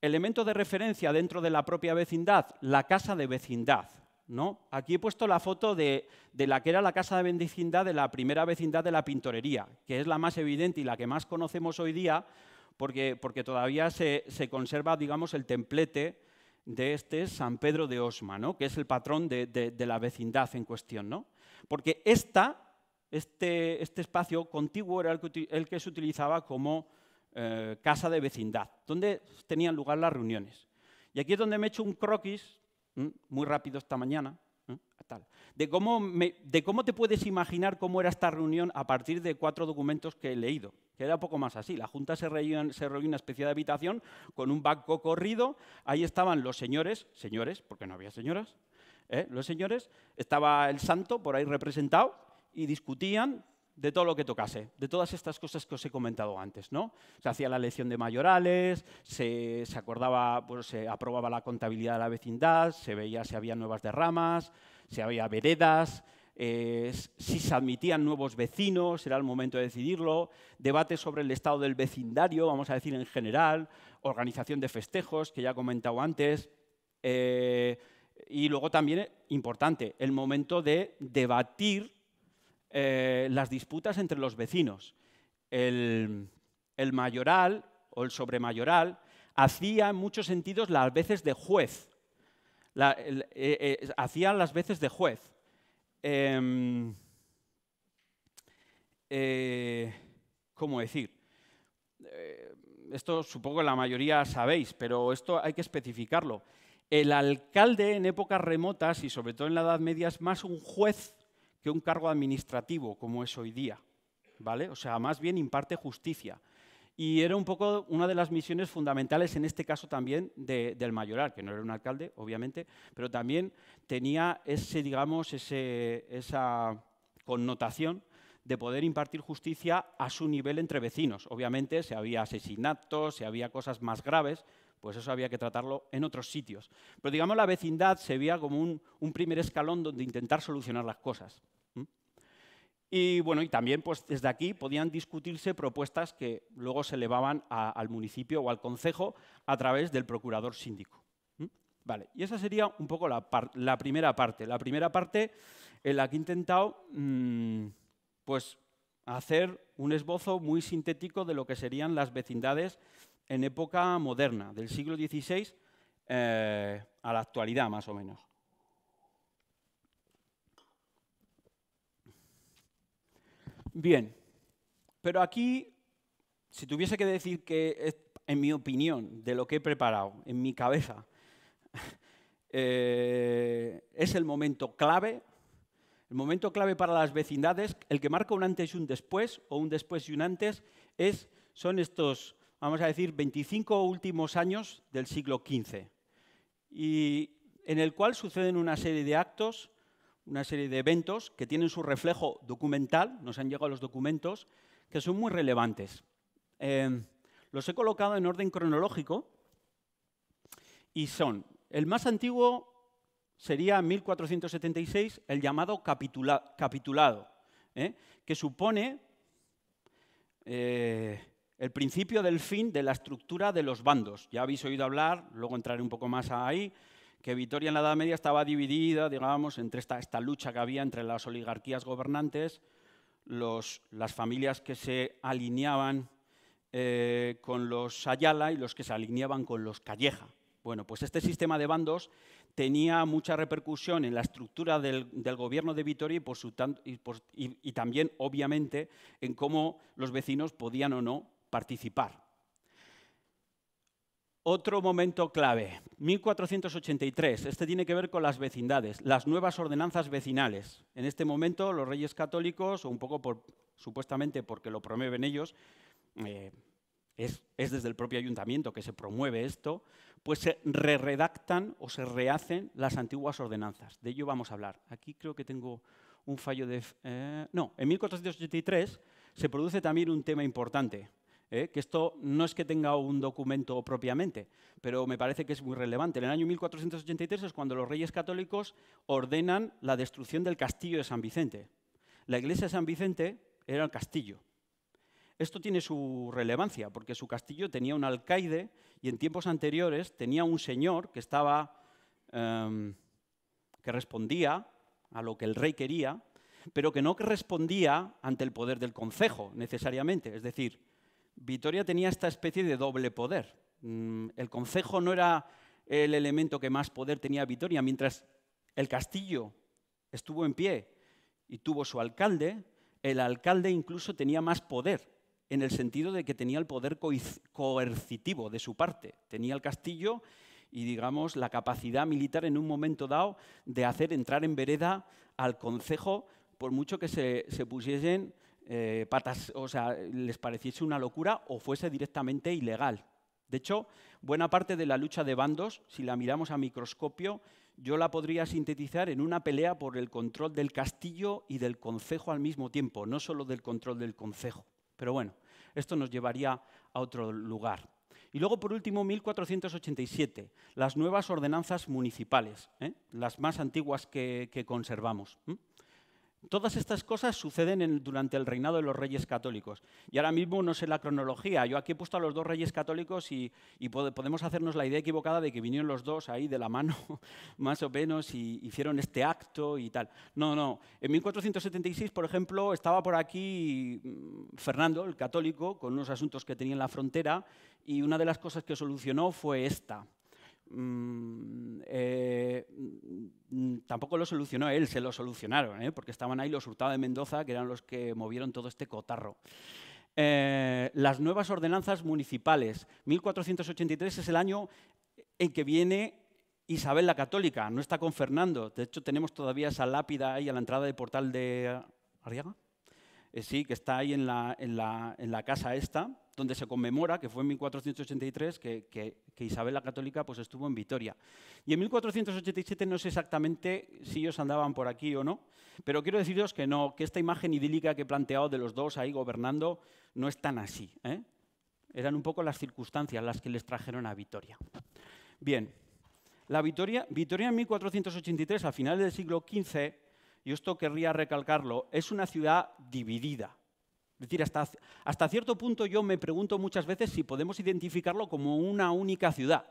elemento de referencia dentro de la propia vecindad, la casa de vecindad. ¿no? Aquí he puesto la foto de, de, la que era la casa de vecindad de la primera vecindad de la pintorería, que es la más evidente y la que más conocemos hoy día, porque, todavía se, conserva, digamos, el templete de este San Pedro de Osma, ¿no? que es el patrón de, la vecindad en cuestión. ¿no? Porque esta, este, este espacio contiguo era el que, se utilizaba como eh, casa de vecindad, donde tenían lugar las reuniones. Y aquí es donde me he hecho un croquis, muy rápido esta mañana, de cómo, de cómo te puedes imaginar cómo era esta reunión a partir de cuatro documentos que he leído, que era poco más así. La Junta se reunió, en una especie de habitación con un banco corrido, ahí estaban los señores, señores, porque no había señoras, ¿eh? los señores, estaba el santo por ahí representado y discutían de todo lo que tocase, de todas estas cosas que os he comentado antes, ¿no? Se hacía la elección de mayorales, se, acordaba, pues, se aprobaba la contabilidad de la vecindad, se veía si había nuevas derramas, si había veredas, eh, si se admitían nuevos vecinos, era el momento de decidirlo, debates sobre el estado del vecindario, vamos a decir en general, organización de festejos, que ya he comentado antes, eh, y luego también, eh, importante, el momento de debatir las disputas entre los vecinos. el mayoral o el sobremayoral hacía en muchos sentidos las veces de juez eh, eh, Hacía las veces de juez. Em, eh, ¿Cómo decir? esto supongo que la mayoría sabéis, pero esto hay que especificarlo. El alcalde en épocas remotas y sobre todo en la Edad Media es más un juez que un cargo administrativo como es hoy día, ¿vale? O sea, más bien imparte justicia. Y era un poco una de las misiones fundamentales en este caso también del mayoral, que no era un alcalde, obviamente, pero también tenía ese, digamos, esa connotación de poder impartir justicia a su nivel entre vecinos. Obviamente, si había asesinatos, si había cosas más graves, pues eso había que tratarlo en otros sitios. Pero digamos, la vecindad se veía como un primer escalón donde intentar solucionar las cosas. Y bueno, y también pues, desde aquí podían discutirse propuestas que luego se elevaban al municipio o al concejo a través del procurador síndico. Vale, y esa sería un poco la, primera parte. La primera parte en la que he intentado mm, pues, hacer un esbozo muy sintético de lo que serían las vecindades en época moderna, del siglo XVI eh, a la actualidad más o menos. Bien, pero aquí, si tuviese que decir que en mi opinión, de lo que he preparado, en mi cabeza, eh, es el momento clave, el momento clave para las vecindades, el que marca un antes y un después, o un después y un antes, son estos, vamos a decir, 25 últimos años del siglo XV, y en el cual suceden una serie de actos una serie de eventos que tienen su reflejo documental, nos han llegado los documentos, que son muy relevantes. Em, los he colocado en orden cronológico y son, el más antiguo sería 1476, el llamado capitulado, ¿eh? que supone eh, el principio del fin de la estructura de los bandos. Ya habéis oído hablar, luego entraré un poco más ahí, que Vitoria en la Edad Media estaba dividida, digamos, entre esta, esta lucha que había entre las oligarquías gobernantes, las familias que se alineaban eh, con los Ayala y los que se alineaban con los Calleja. Bueno, pues este sistema de bandos tenía mucha repercusión en la estructura del, gobierno de Vitoria y, y, también, obviamente, en cómo los vecinos podían o no participar. Otro momento clave, 1483. Este tiene que ver con las vecindades, las nuevas ordenanzas vecinales. En este momento, los reyes católicos, o un poco por, supuestamente porque lo promueven ellos, eh, es, desde el propio ayuntamiento que se promueve esto, pues se re-redactan o se rehacen las antiguas ordenanzas. De ello vamos a hablar. Aquí creo que tengo un fallo de... Eh, no, en 1483 se produce también un tema importante ¿eh? que esto no es que tenga un documento propiamente, pero me parece que es muy relevante. En el año 1483 es cuando los reyes católicos ordenan la destrucción del castillo de San Vicente. La iglesia de San Vicente era el castillo. Esto tiene su relevancia, porque su castillo tenía un alcaide y en tiempos anteriores tenía un señor que estaba... Em, que respondía a lo que el rey quería, pero que no respondía ante el poder del concejo necesariamente. Es decir, Vitoria tenía esta especie de doble poder. Mm, el concejo no era el elemento que más poder tenía Vitoria, mientras el castillo estuvo en pie y tuvo su alcalde, el alcalde incluso tenía más poder, en el sentido de que tenía el poder coercitivo de su parte. Tenía el castillo y, digamos, la capacidad militar en un momento dado de hacer entrar en vereda al concejo, por mucho que se pusiesen eh, patas, o sea, les pareciese una locura o fuese directamente ilegal. De hecho, buena parte de la lucha de bandos, si la miramos a microscopio, yo la podría sintetizar en una pelea por el control del castillo y del concejo al mismo tiempo, no solo del control del concejo. Pero bueno, esto nos llevaría a otro lugar. Y luego, por último, 1487, las nuevas ordenanzas municipales, ¿eh? las más antiguas que, conservamos. Todas estas cosas suceden durante el reinado de los reyes católicos. Y ahora mismo no sé la cronología. Yo aquí he puesto a los dos reyes católicos y, podemos hacernos la idea equivocada de que vinieron los dos ahí de la mano, más o menos, y hicieron este acto y tal. No, no. En 1476, por ejemplo, estaba por aquí mm, Fernando, el católico, con unos asuntos que tenía en la frontera, y una de las cosas que solucionó fue esta. Mm, eh, mm, mm, tampoco lo solucionó él, se lo solucionaron, ¿eh? porque estaban ahí los Hurtados de Mendoza, que eran los que movieron todo este cotarro. Eh, las nuevas ordenanzas municipales. 1483 es el año en que viene Isabel la Católica, no está con Fernando. De hecho, tenemos todavía esa lápida ahí a la entrada del portal de Arriaga. Eh, sí, que está ahí en la, casa esta, donde se conmemora, que fue en 1483, que, Isabel la Católica pues, estuvo en Vitoria. Y en 1487 no sé exactamente si ellos andaban por aquí o no, pero quiero deciros que no, que esta imagen idílica que he planteado de los dos ahí gobernando no es tan así. ¿eh? Eran un poco las circunstancias las que les trajeron a Vitoria. Bien, la Vitoria, Vitoria en 1483, al final del siglo XV, y esto querría recalcarlo, es una ciudad dividida. Es decir, hasta, cierto punto yo me pregunto muchas veces si podemos identificarlo como una única ciudad,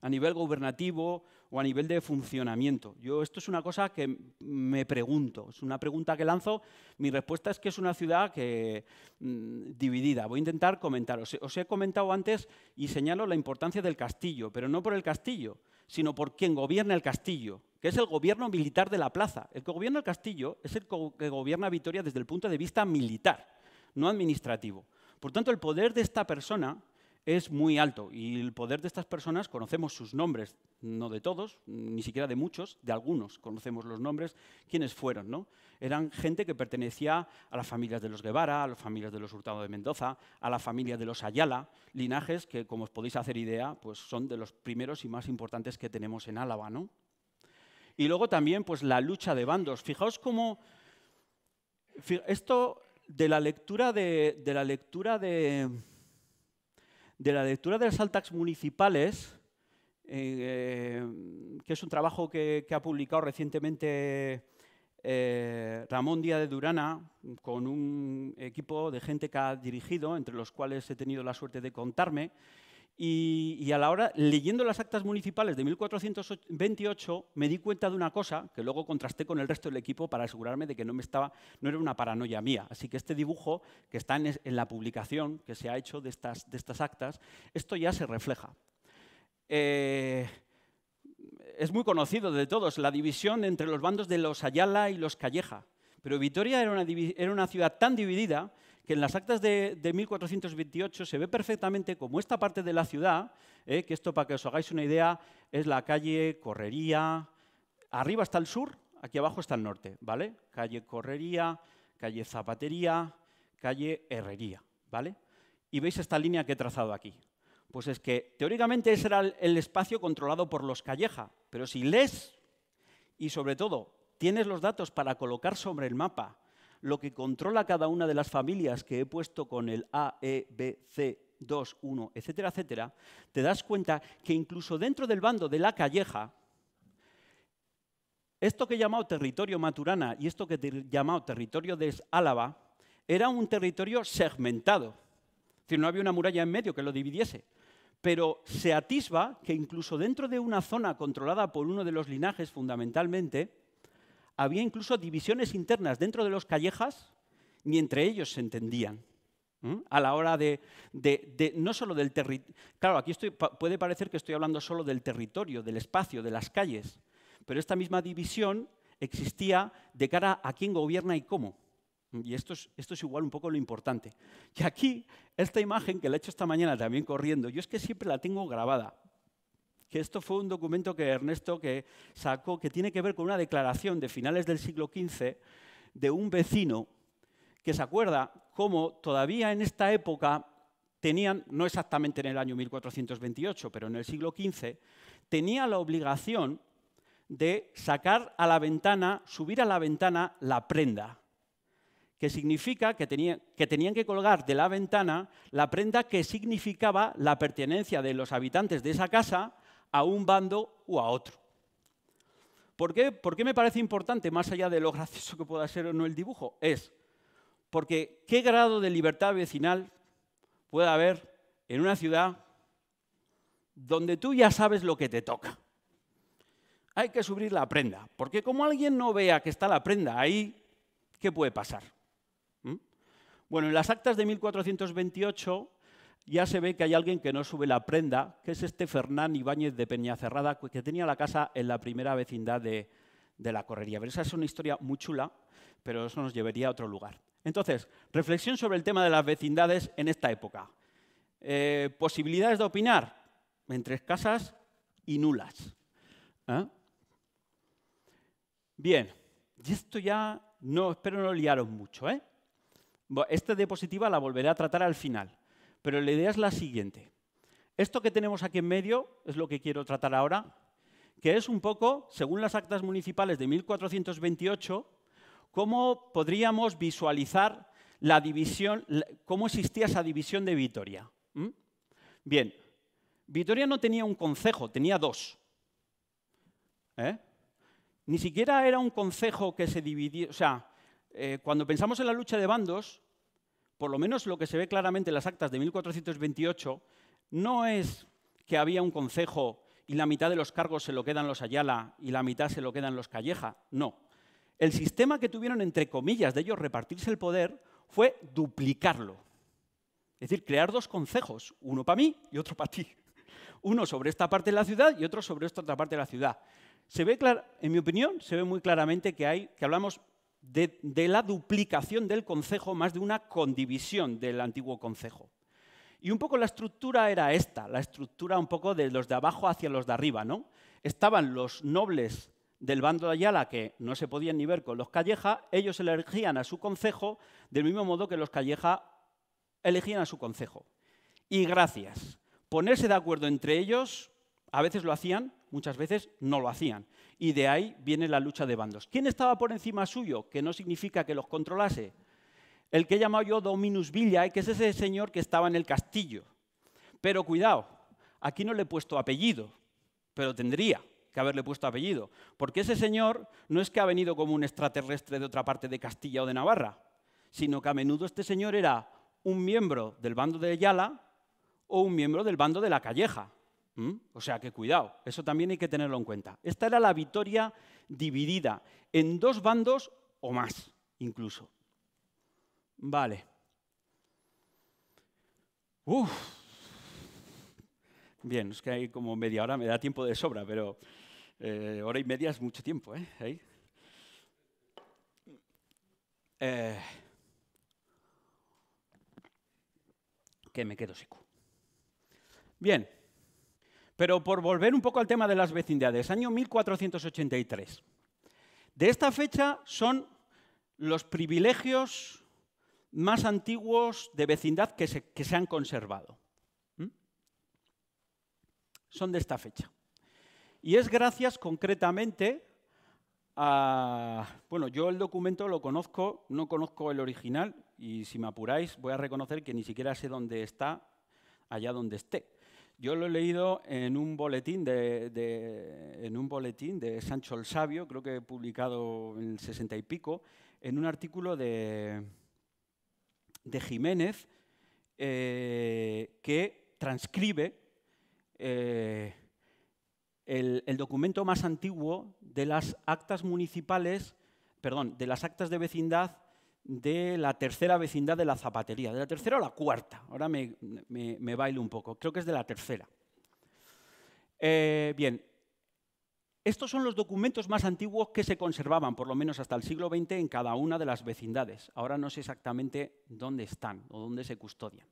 a nivel gubernativo o a nivel de funcionamiento. Yo esto es una cosa que me pregunto, es una pregunta que lanzo. Mi respuesta es que es una ciudad que, mm, dividida. Voy a intentar comentar. Os he comentado antes y señalo la importancia del castillo, pero no por el castillo, sino por quien gobierna el castillo que es el gobierno militar de la plaza. El que gobierna el castillo es el que gobierna Vitoria desde el punto de vista militar, no administrativo. Por tanto, el poder de esta persona es muy alto y el poder de estas personas conocemos sus nombres, no de todos, ni siquiera de muchos, de algunos conocemos los nombres, quiénes fueron, ¿no? Eran gente que pertenecía a las familias de los Guevara, a las familias de los Hurtado de Mendoza, a la familia de los Ayala, linajes que, como os podéis hacer idea, pues son de los primeros y más importantes que tenemos en Álava, ¿no? Y luego también pues, la lucha de bandos. Fijaos cómo esto de la lectura de, de la lectura de, de la lectura de las altax municipales, eh, que es un trabajo que, ha publicado recientemente eh, Ramón Díaz de Durana, con un equipo de gente que ha dirigido, entre los cuales he tenido la suerte de contarme, y, a la hora, leyendo las actas municipales de 1428, me di cuenta de una cosa que luego contrasté con el resto del equipo para asegurarme de que no, me estaba, no era una paranoia mía. Así que este dibujo que está en, la publicación que se ha hecho de estas, actas, esto ya se refleja. Eh, es muy conocido de todos la división entre los bandos de los Ayala y los Calleja. Pero Vitoria era una ciudad tan dividida que en las actas de, 1428 se ve perfectamente como esta parte de la ciudad, eh, que esto para que os hagáis una idea, es la calle Correría, arriba está el sur, aquí abajo está el norte, ¿vale? Calle Correría, calle Zapatería, calle Herrería, ¿vale? Y veis esta línea que he trazado aquí. Pues es que teóricamente ese era el espacio controlado por los Calleja, pero si lees y sobre todo tienes los datos para colocar sobre el mapa lo que controla cada una de las familias que he puesto con el A, E, B, C, 2, 1, etcétera, etcétera, te das cuenta que incluso dentro del bando de la calleja, esto que he llamado territorio maturana y esto que he llamado territorio de Álava, era un territorio segmentado. Es no había una muralla en medio que lo dividiese. Pero se atisba que incluso dentro de una zona controlada por uno de los linajes fundamentalmente, había incluso divisiones internas dentro de los callejas, ni entre ellos se entendían. A la hora de, no solo del territorio, claro, aquí estoy, puede parecer que estoy hablando solo del territorio, del espacio, de las calles, pero esta misma división existía de cara a quién gobierna y cómo. Y esto es, esto es igual un poco lo importante. Y aquí, esta imagen que la he hecho esta mañana también corriendo, yo es que siempre la tengo grabada, que esto fue un documento que Ernesto que sacó que tiene que ver con una declaración de finales del siglo XV de un vecino que se acuerda cómo todavía en esta época tenían, no exactamente en el año 1428, pero en el siglo XV, tenía la obligación de sacar a la ventana, subir a la ventana la prenda, que significa que, que, tenían que colgar de la ventana la prenda que significaba la pertenencia de los habitantes de esa casa a un bando o a otro. ¿Por qué? me parece importante, más allá de lo gracioso que pueda ser o no el dibujo? Es porque qué grado de libertad vecinal puede haber en una ciudad donde tú ya sabes lo que te toca. Hay que subir la prenda, porque como alguien no vea que está la prenda ahí, ¿qué puede pasar? ¿Mm? Bueno, en las actas de 1428 ya se ve que hay alguien que no sube la prenda, que es este Fernán Ibáñez de Peñacerrada, que tenía la casa en la primera vecindad de, la correría. Pero esa es una historia muy chula, pero eso nos llevaría a otro lugar. Entonces, reflexión sobre el tema de las vecindades en esta época. Eh, posibilidades de opinar entre escasas y nulas. ¿eh? Bien, y esto ya no, espero no liaros mucho. ¿eh? Esta diapositiva la volveré a tratar al final. Pero la idea es la siguiente. Esto que tenemos aquí en medio es lo que quiero tratar ahora, que es un poco, según las actas municipales de 1428, cómo podríamos visualizar la división, cómo existía esa división de Vitoria. Bien, Vitoria no tenía un concejo, tenía dos. ¿eh? Ni siquiera era un concejo que se dividía... o sea, eh, cuando pensamos en la lucha de bandos, por lo menos lo que se ve claramente en las actas de 1428, no es que había un concejo y la mitad de los cargos se lo quedan los Ayala y la mitad se lo quedan los Calleja. No. El sistema que tuvieron, entre comillas, de ellos repartirse el poder fue duplicarlo. Es decir, crear dos concejos, uno para mí y otro para ti. Uno sobre esta parte de la ciudad y otro sobre esta otra parte de la ciudad. Se ve en mi opinión, se ve muy claramente que, hay, que hablamos de, la duplicación del concejo, más de una condivisión del antiguo concejo. Y un poco la estructura era esta, la estructura un poco de los de abajo hacia los de arriba, ¿no? Estaban los nobles del bando de Ayala que no se podían ni ver con los Calleja, ellos elegían a su concejo del mismo modo que los Calleja elegían a su concejo. Y gracias. Ponerse de acuerdo entre ellos a veces lo hacían, muchas veces no lo hacían. Y de ahí viene la lucha de bandos. ¿Quién estaba por encima suyo? Que no significa que los controlase. El que he llamado yo Dominus Villae, que es ese señor que estaba en el castillo. Pero cuidado, aquí no le he puesto apellido, pero tendría que haberle puesto apellido. Porque ese señor no es que ha venido como un extraterrestre de otra parte de Castilla o de Navarra, sino que a menudo este señor era un miembro del bando de Yala o un miembro del bando de la Calleja. ¿Mm? O sea que cuidado, eso también hay que tenerlo en cuenta. Esta era la victoria dividida en dos bandos o más, incluso. Vale. Bien, es que hay como media hora, me da tiempo de sobra, pero eh, hora y media es mucho tiempo. eh, eh. que me quedo seco. Bien, pero por volver un poco al tema de las vecindades, año 1483. De esta fecha son los privilegios más antiguos de vecindad que se, han conservado. Son de esta fecha. Y es gracias concretamente a... Bueno, yo el documento lo conozco, no conozco el original y si me apuráis voy a reconocer que ni siquiera sé dónde está, allá donde esté yo lo he leído en un boletín de, en un boletín de Sancho el Sabio, creo que publicado en el 60 y pico, en un artículo de, de Jiménez eh, que transcribe eh, el, el, documento más antiguo de las actas municipales, perdón, de las actas de vecindad de la tercera vecindad de la zapatería, de la tercera o la cuarta, ahora me, me, bailo un poco, creo que es de la tercera. Eh, bien, estos son los documentos más antiguos que se conservaban, por lo menos hasta el siglo XX, en cada una de las vecindades. Ahora no sé exactamente dónde están o dónde se custodian.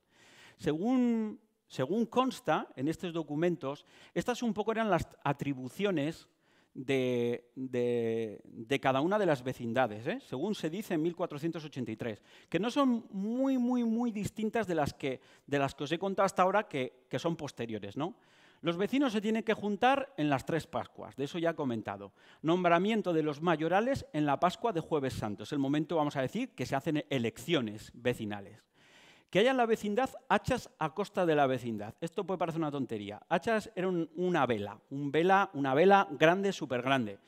Según, según consta en estos documentos, estas un poco eran las atribuciones de, cada una de las vecindades, ¿eh? según se dice en 1483, que no son muy, muy, muy distintas de las que, de las que os he contado hasta ahora, que, son posteriores. ¿no? Los vecinos se tienen que juntar en las tres Pascuas, de eso ya he comentado. Nombramiento de los mayorales en la Pascua de Jueves Santo. Es el momento, vamos a decir, que se hacen elecciones vecinales. Que haya en la vecindad hachas a costa de la vecindad. Esto puede parecer una tontería. Hachas era una vela, un vela, una vela grande, súper grande.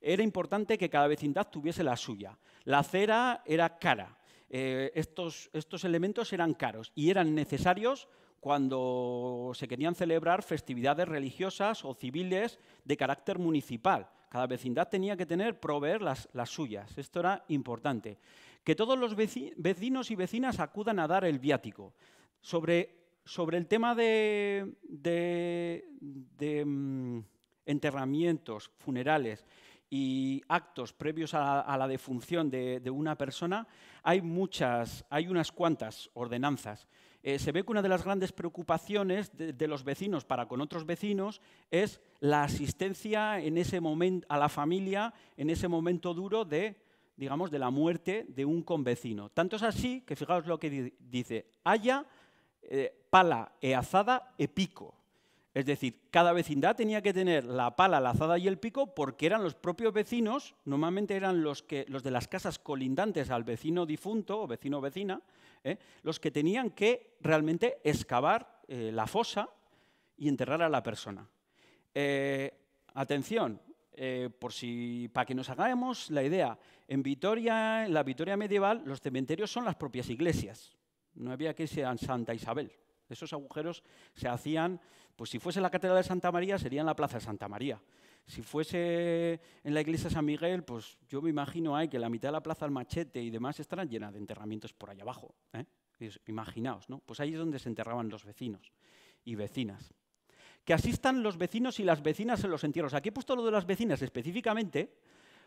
Era importante que cada vecindad tuviese la suya. La cera era cara. Eh, estos, elementos eran caros y eran necesarios cuando se querían celebrar festividades religiosas o civiles de carácter municipal. Cada vecindad tenía que tener, proveer las suyas. Esto era importante. Que todos los vecinos y vecinas acudan a dar el viático. Sobre, sobre el tema de, de, mm, enterramientos, funerales y actos previos a, la defunción de, una persona, hay muchas, hay unas cuantas ordenanzas. Eh, se ve que una de las grandes preocupaciones de, de, los vecinos para con otros vecinos es la asistencia en ese a la familia en ese momento duro de digamos, de la muerte de un convecino. Tanto es así que fijaos lo que dice, haya eh, pala e azada e pico. Es decir, cada vecindad tenía que tener la pala, la azada y el pico porque eran los propios vecinos, normalmente eran los, que, los de las casas colindantes al vecino difunto o vecino vecina, ¿eh? los que tenían que realmente excavar eh, la fosa y enterrar a la persona. atención, eh, por si, para que nos hagamos la idea, en Vitoria, en la Vitoria medieval, los cementerios son las propias iglesias. No había que ser Santa Isabel. Esos agujeros se hacían, pues si fuese la Catedral de Santa María, sería en la Plaza de Santa María. Si fuese en la iglesia de San Miguel, pues yo me imagino hay que la mitad de la plaza del machete y demás estarán llenas de enterramientos por allá abajo. ¿eh? Imaginaos, ¿no? Pues ahí es donde se enterraban los vecinos y vecinas que asistan los vecinos y las vecinas en los entierros. Aquí he puesto lo de las vecinas específicamente,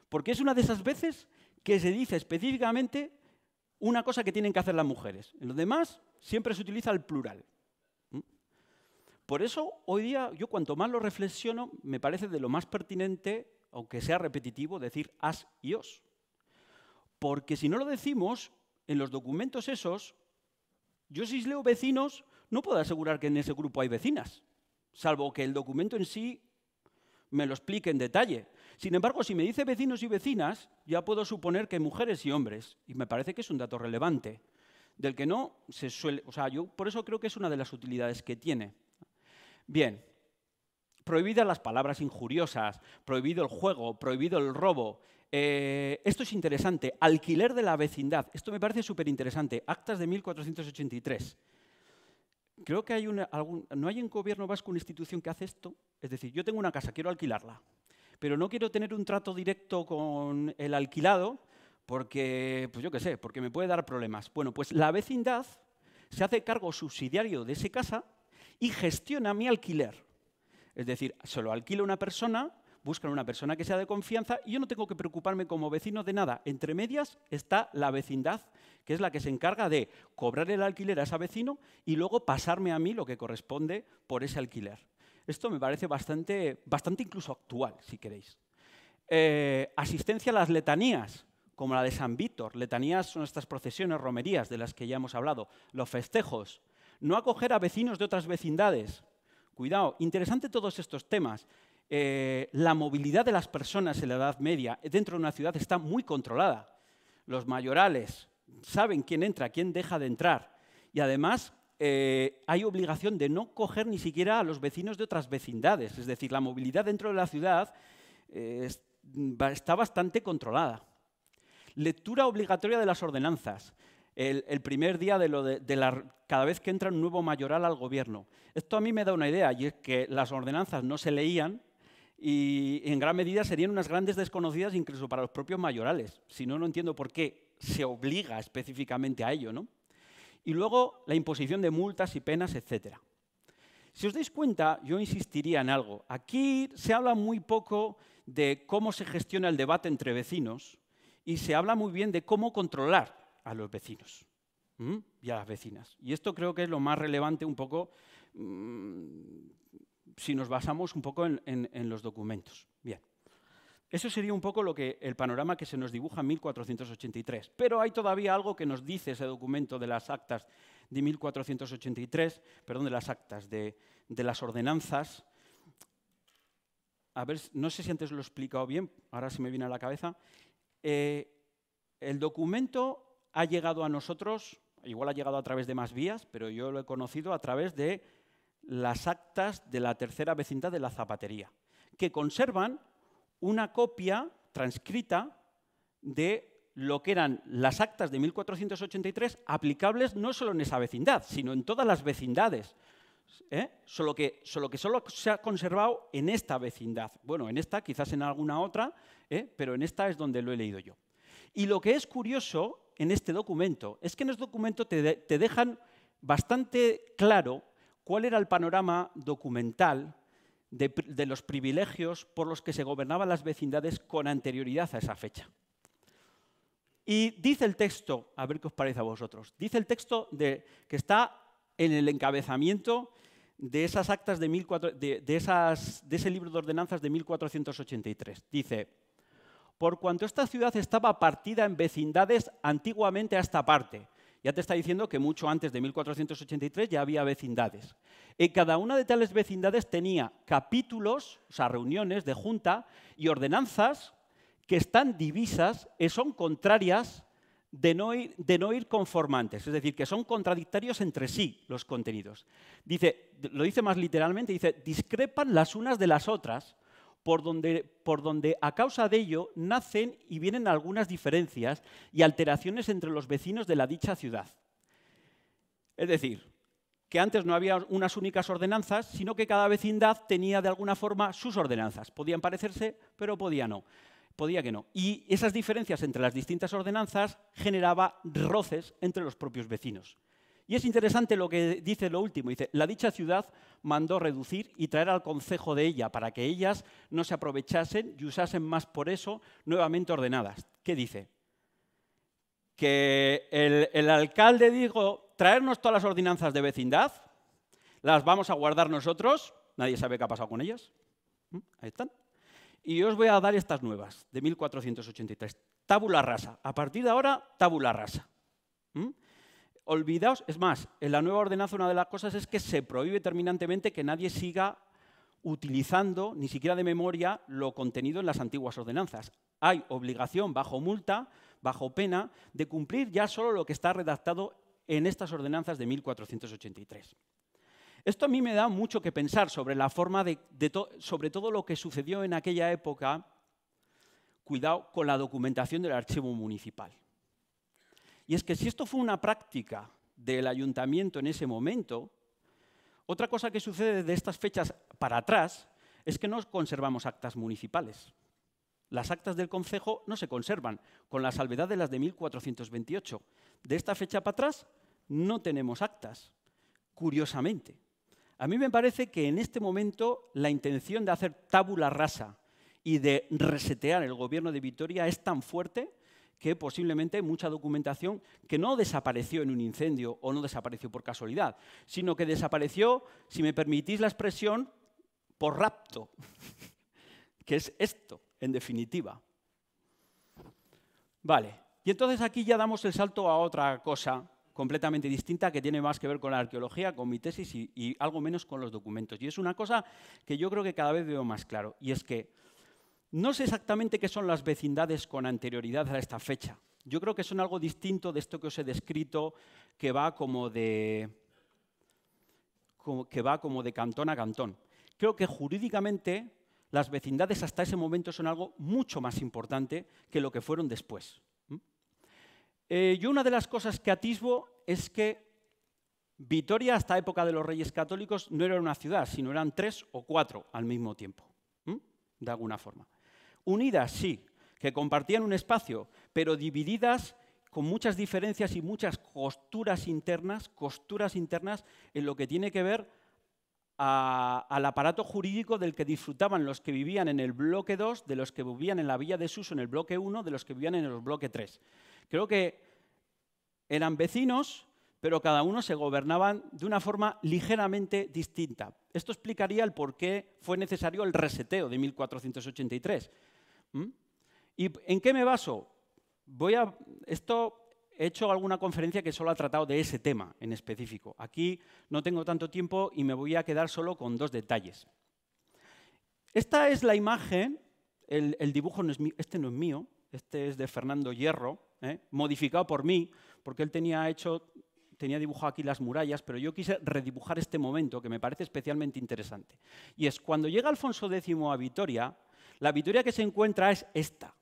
porque es una de esas veces que se dice específicamente una cosa que tienen que hacer las mujeres. En los demás siempre se utiliza el plural. ¿Mm? Por eso hoy día yo cuanto más lo reflexiono, me parece de lo más pertinente, aunque sea repetitivo, decir as y os. Porque si no lo decimos, en los documentos esos, yo si leo vecinos, no puedo asegurar que en ese grupo hay vecinas salvo que el documento en sí me lo explique en detalle. Sin embargo, si me dice vecinos y vecinas, ya puedo suponer que mujeres y hombres, y me parece que es un dato relevante, del que no se suele, o sea, yo por eso creo que es una de las utilidades que tiene. Bien, prohibidas las palabras injuriosas, prohibido el juego, prohibido el robo. Eh, esto es interesante, alquiler de la vecindad, esto me parece súper interesante, actas de 1483. Creo que hay no hay un gobierno vasco, una institución que hace esto. Es decir, yo tengo una casa, quiero alquilarla, pero no quiero tener un trato directo con el alquilado porque, pues yo qué sé, porque me puede dar problemas. Bueno, pues la vecindad se hace cargo subsidiario de esa casa y gestiona mi alquiler. Es decir, se lo alquila una persona buscan una persona que sea de confianza y yo no tengo que preocuparme como vecino de nada. Entre medias está la vecindad, que es la que se encarga de cobrar el alquiler a ese vecino y luego pasarme a mí lo que corresponde por ese alquiler. Esto me parece bastante, bastante incluso actual, si queréis. Eh, asistencia a las letanías, como la de San Víctor. Letanías son estas procesiones, romerías de las que ya hemos hablado. Los festejos. No acoger a vecinos de otras vecindades. Cuidado, interesante todos estos temas. Eh, la movilidad de las personas en la Edad Media dentro de una ciudad está muy controlada. Los mayorales saben quién entra, quién deja de entrar. Y además eh, hay obligación de no coger ni siquiera a los vecinos de otras vecindades. Es decir, la movilidad dentro de la ciudad eh, está bastante controlada. Lectura obligatoria de las ordenanzas. El, primer día de, cada vez que entra un nuevo mayoral al gobierno. Esto a mí me da una idea, y es que las ordenanzas no se leían, y en gran medida serían unas grandes desconocidas incluso para los propios mayorales. Si no, no entiendo por qué se obliga específicamente a ello. Y luego la imposición de multas y penas, etc. Si os dais cuenta, yo insistiría en algo. Aquí se habla muy poco de cómo se gestiona el debate entre vecinos y se habla muy bien de cómo controlar a los vecinos y a las vecinas. Y esto creo que es lo más relevante un poco mm, si nos basamos un poco en, los documentos. Bien. Eso sería un poco lo que el panorama que se nos dibuja en 1483. Pero hay todavía algo que nos dice ese documento de las actas de 1483, perdón, de las actas, de, las ordenanzas. A ver, no sé si antes lo he explicado bien, ahora sí me viene a la cabeza. Eh, el documento ha llegado a nosotros, igual ha llegado a través de más vías, pero yo lo he conocido a través de las actas de la tercera vecindad de la zapatería, que conservan una copia transcrita de lo que eran las actas de 1483 aplicables no solo en esa vecindad, sino en todas las vecindades, ¿eh? solo, que, solo, que, solo se ha conservado en esta vecindad. Bueno, en esta, quizás en alguna otra, ¿eh? pero en esta es donde lo he leído yo. Y lo que es curioso en este documento es que en este documento te, te dejan bastante claro cuál era el panorama documental de, los privilegios por los que se gobernaban las vecindades con anterioridad a esa fecha. Y dice el texto, a ver qué os parece a vosotros, dice el texto que está en el encabezamiento de esas actas de, de, de ese libro de ordenanzas de 1483. Dice, por cuanto esta ciudad estaba partida en vecindades antiguamente a esta parte, ya te está diciendo que mucho antes de 1483 ya había vecindades. En cada una de tales vecindades tenía capítulos, o sea, reuniones de junta y ordenanzas que están divisas, y eh, son contrarias de no, ir, conformantes, es decir, que son contradictorios entre sí los contenidos. Dice, lo dice más literalmente, dice, discrepan las unas de las otras por donde, a causa de ello nacen y vienen algunas diferencias y alteraciones entre los vecinos de la dicha ciudad. Es decir, que antes no había unas únicas ordenanzas, sino que cada vecindad tenía de alguna forma sus ordenanzas. Podían parecerse, pero podía no. Podía que no. Y esas diferencias entre las distintas ordenanzas generaba roces entre los propios vecinos. Y es interesante lo que dice lo último. Dice, la dicha ciudad mandó reducir y traer al concejo de ella para que ellas no se aprovechasen y usasen más por eso nuevamente ordenadas. ¿Qué dice? Que el, alcalde dijo, traernos todas las ordenanzas de vecindad, las vamos a guardar nosotros, nadie sabe qué ha pasado con ellas. ¿Mm? Ahí están. Y yo os voy a dar estas nuevas, de 1483. Tábula rasa. A partir de ahora, tábula rasa. ¿Mm? olvidaos, es más, en la nueva ordenanza una de las cosas es que se prohíbe terminantemente que nadie siga utilizando, ni siquiera de memoria, lo contenido en las antiguas ordenanzas. Hay obligación bajo multa, bajo pena, de cumplir ya solo lo que está redactado en estas ordenanzas de 1483. Esto a mí me da mucho que pensar sobre la forma de, sobre todo lo que sucedió en aquella época, cuidado con la documentación del archivo municipal. Y es que si esto fue una práctica del ayuntamiento en ese momento, otra cosa que sucede de estas fechas para atrás es que no conservamos actas municipales. Las actas del concejo no se conservan, con la salvedad de las de 1428. De esta fecha para atrás no tenemos actas, curiosamente. A mí me parece que en este momento la intención de hacer tabula rasa y de resetear el gobierno de Vitoria es tan fuerte que posiblemente mucha documentación que no desapareció en un incendio o no desapareció por casualidad, sino que desapareció, si me permitís la expresión, por rapto, que es esto, en definitiva. Vale, y entonces aquí ya damos el salto a otra cosa completamente distinta que tiene más que ver con la arqueología, con mi tesis y, y algo menos con los documentos. Y es una cosa que yo creo que cada vez veo más claro, y es que no sé exactamente qué son las vecindades con anterioridad a esta fecha. Yo creo que son algo distinto de esto que os he descrito, que va como de, que va como de cantón a cantón. Creo que jurídicamente las vecindades hasta ese momento son algo mucho más importante que lo que fueron después. ¿Mm? Eh, yo una de las cosas que atisbo es que Vitoria, hasta época de los Reyes Católicos, no era una ciudad, sino eran tres o cuatro al mismo tiempo, ¿Mm? de alguna forma. Unidas, sí, que compartían un espacio, pero divididas con muchas diferencias y muchas costuras internas, costuras internas en lo que tiene que ver al aparato jurídico del que disfrutaban los que vivían en el bloque 2, de los que vivían en la villa de Suso en el bloque 1, de los que vivían en el bloque 3. Creo que eran vecinos, pero cada uno se gobernaban de una forma ligeramente distinta. Esto explicaría el por qué fue necesario el reseteo de 1483. ¿Mm? ¿Y en qué me baso? Voy a, esto he hecho alguna conferencia que solo ha tratado de ese tema en específico. Aquí no tengo tanto tiempo y me voy a quedar solo con dos detalles. Esta es la imagen, el, dibujo no es este no es mío, este es de Fernando Hierro, ¿eh? modificado por mí, porque él tenía hecho tenía dibujado aquí las murallas, pero yo quise redibujar este momento que me parece especialmente interesante. Y es cuando llega Alfonso X a Vitoria, la Vitoria que se encuentra es esta,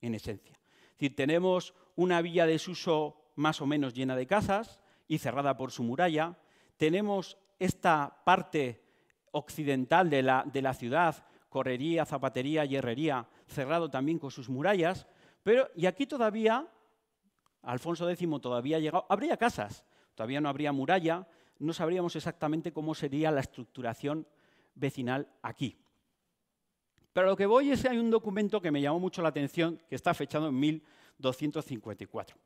en esencia. Es decir, tenemos una villa de suso más o menos llena de casas y cerrada por su muralla. Tenemos esta parte occidental de la, de la ciudad, correría, zapatería y herrería, cerrado también con sus murallas. Pero, y aquí todavía Alfonso X todavía ha llegado, habría casas, todavía no habría muralla, no sabríamos exactamente cómo sería la estructuración vecinal aquí. Pero lo que voy es que hay un documento que me llamó mucho la atención, que está fechado en 1254.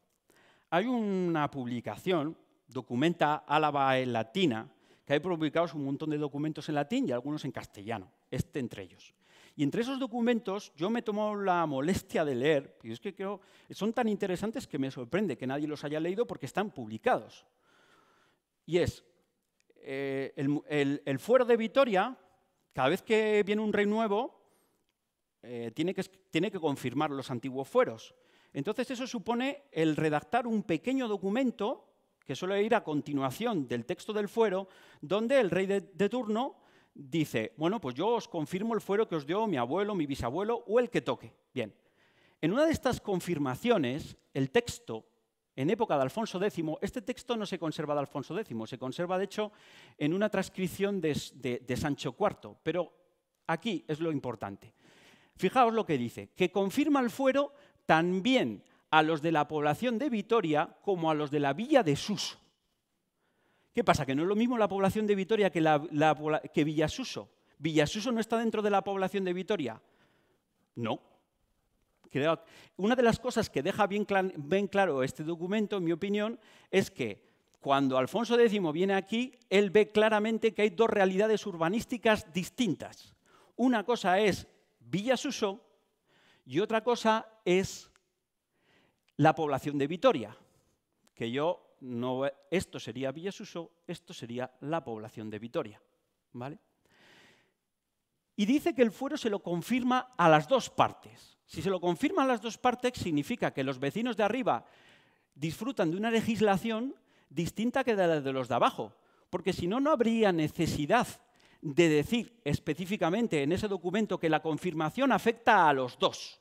Hay una publicación, documenta Álava en latina, que hay publicados un montón de documentos en latín y algunos en castellano, este entre ellos. Y entre esos documentos yo me tomo la molestia de leer, y es que creo, son tan interesantes que me sorprende que nadie los haya leído porque están publicados. Y es, eh, el, fuero de Vitoria, cada vez que viene un rey nuevo, eh, tiene, que, tiene que confirmar los antiguos fueros. Entonces eso supone el redactar un pequeño documento que suele ir a continuación del texto del fuero, donde el rey de turno dice, bueno, pues yo os confirmo el fuero que os dio mi abuelo, mi bisabuelo o el que toque. Bien, en una de estas confirmaciones, el texto, en época de Alfonso X, este texto no se conserva de Alfonso X, se conserva de hecho en una transcripción de, Sancho IV, pero aquí es lo importante. Fijaos lo que dice, que confirma el fuero también a los de la población de Vitoria como a los de la villa de Suso. ¿Qué pasa? Que no es lo mismo la población de Vitoria que, Villasuso. ¿Villasuso no está dentro de la población de Vitoria? No. Una de las cosas que deja bien, bien claro este documento, en mi opinión, es que cuando Alfonso X viene aquí, él ve claramente que hay dos realidades urbanísticas distintas. Una cosa es Villasuso y otra cosa es la población de Vitoria, que yo no, esto sería Villasuso, esto sería la población de Vitoria. ¿vale? Y dice que el fuero se lo confirma a las dos partes. Si se lo confirma a las dos partes, significa que los vecinos de arriba disfrutan de una legislación distinta que la de los de abajo, porque si no, no habría necesidad de decir específicamente en ese documento que la confirmación afecta a los dos.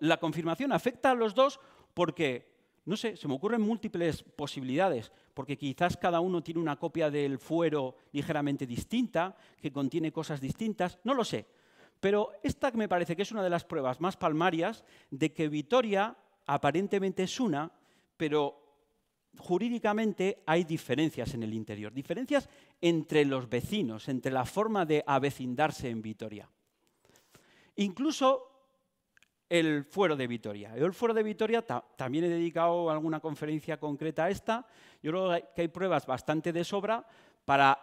la confirmación afecta a los dos porque no sé, se me ocurren múltiples posibilidades, porque quizás cada uno tiene una copia del fuero ligeramente distinta, que contiene cosas distintas, no lo sé. Pero esta me parece que es una de las pruebas más palmarias de que Vitoria aparentemente es una, pero jurídicamente hay diferencias en el interior, diferencias entre los vecinos, entre la forma de avecindarse en Vitoria. Incluso el fuero de Vitoria. Yo el fuero de Vitoria también he dedicado alguna conferencia concreta a esta. Yo creo que hay pruebas bastante de sobra para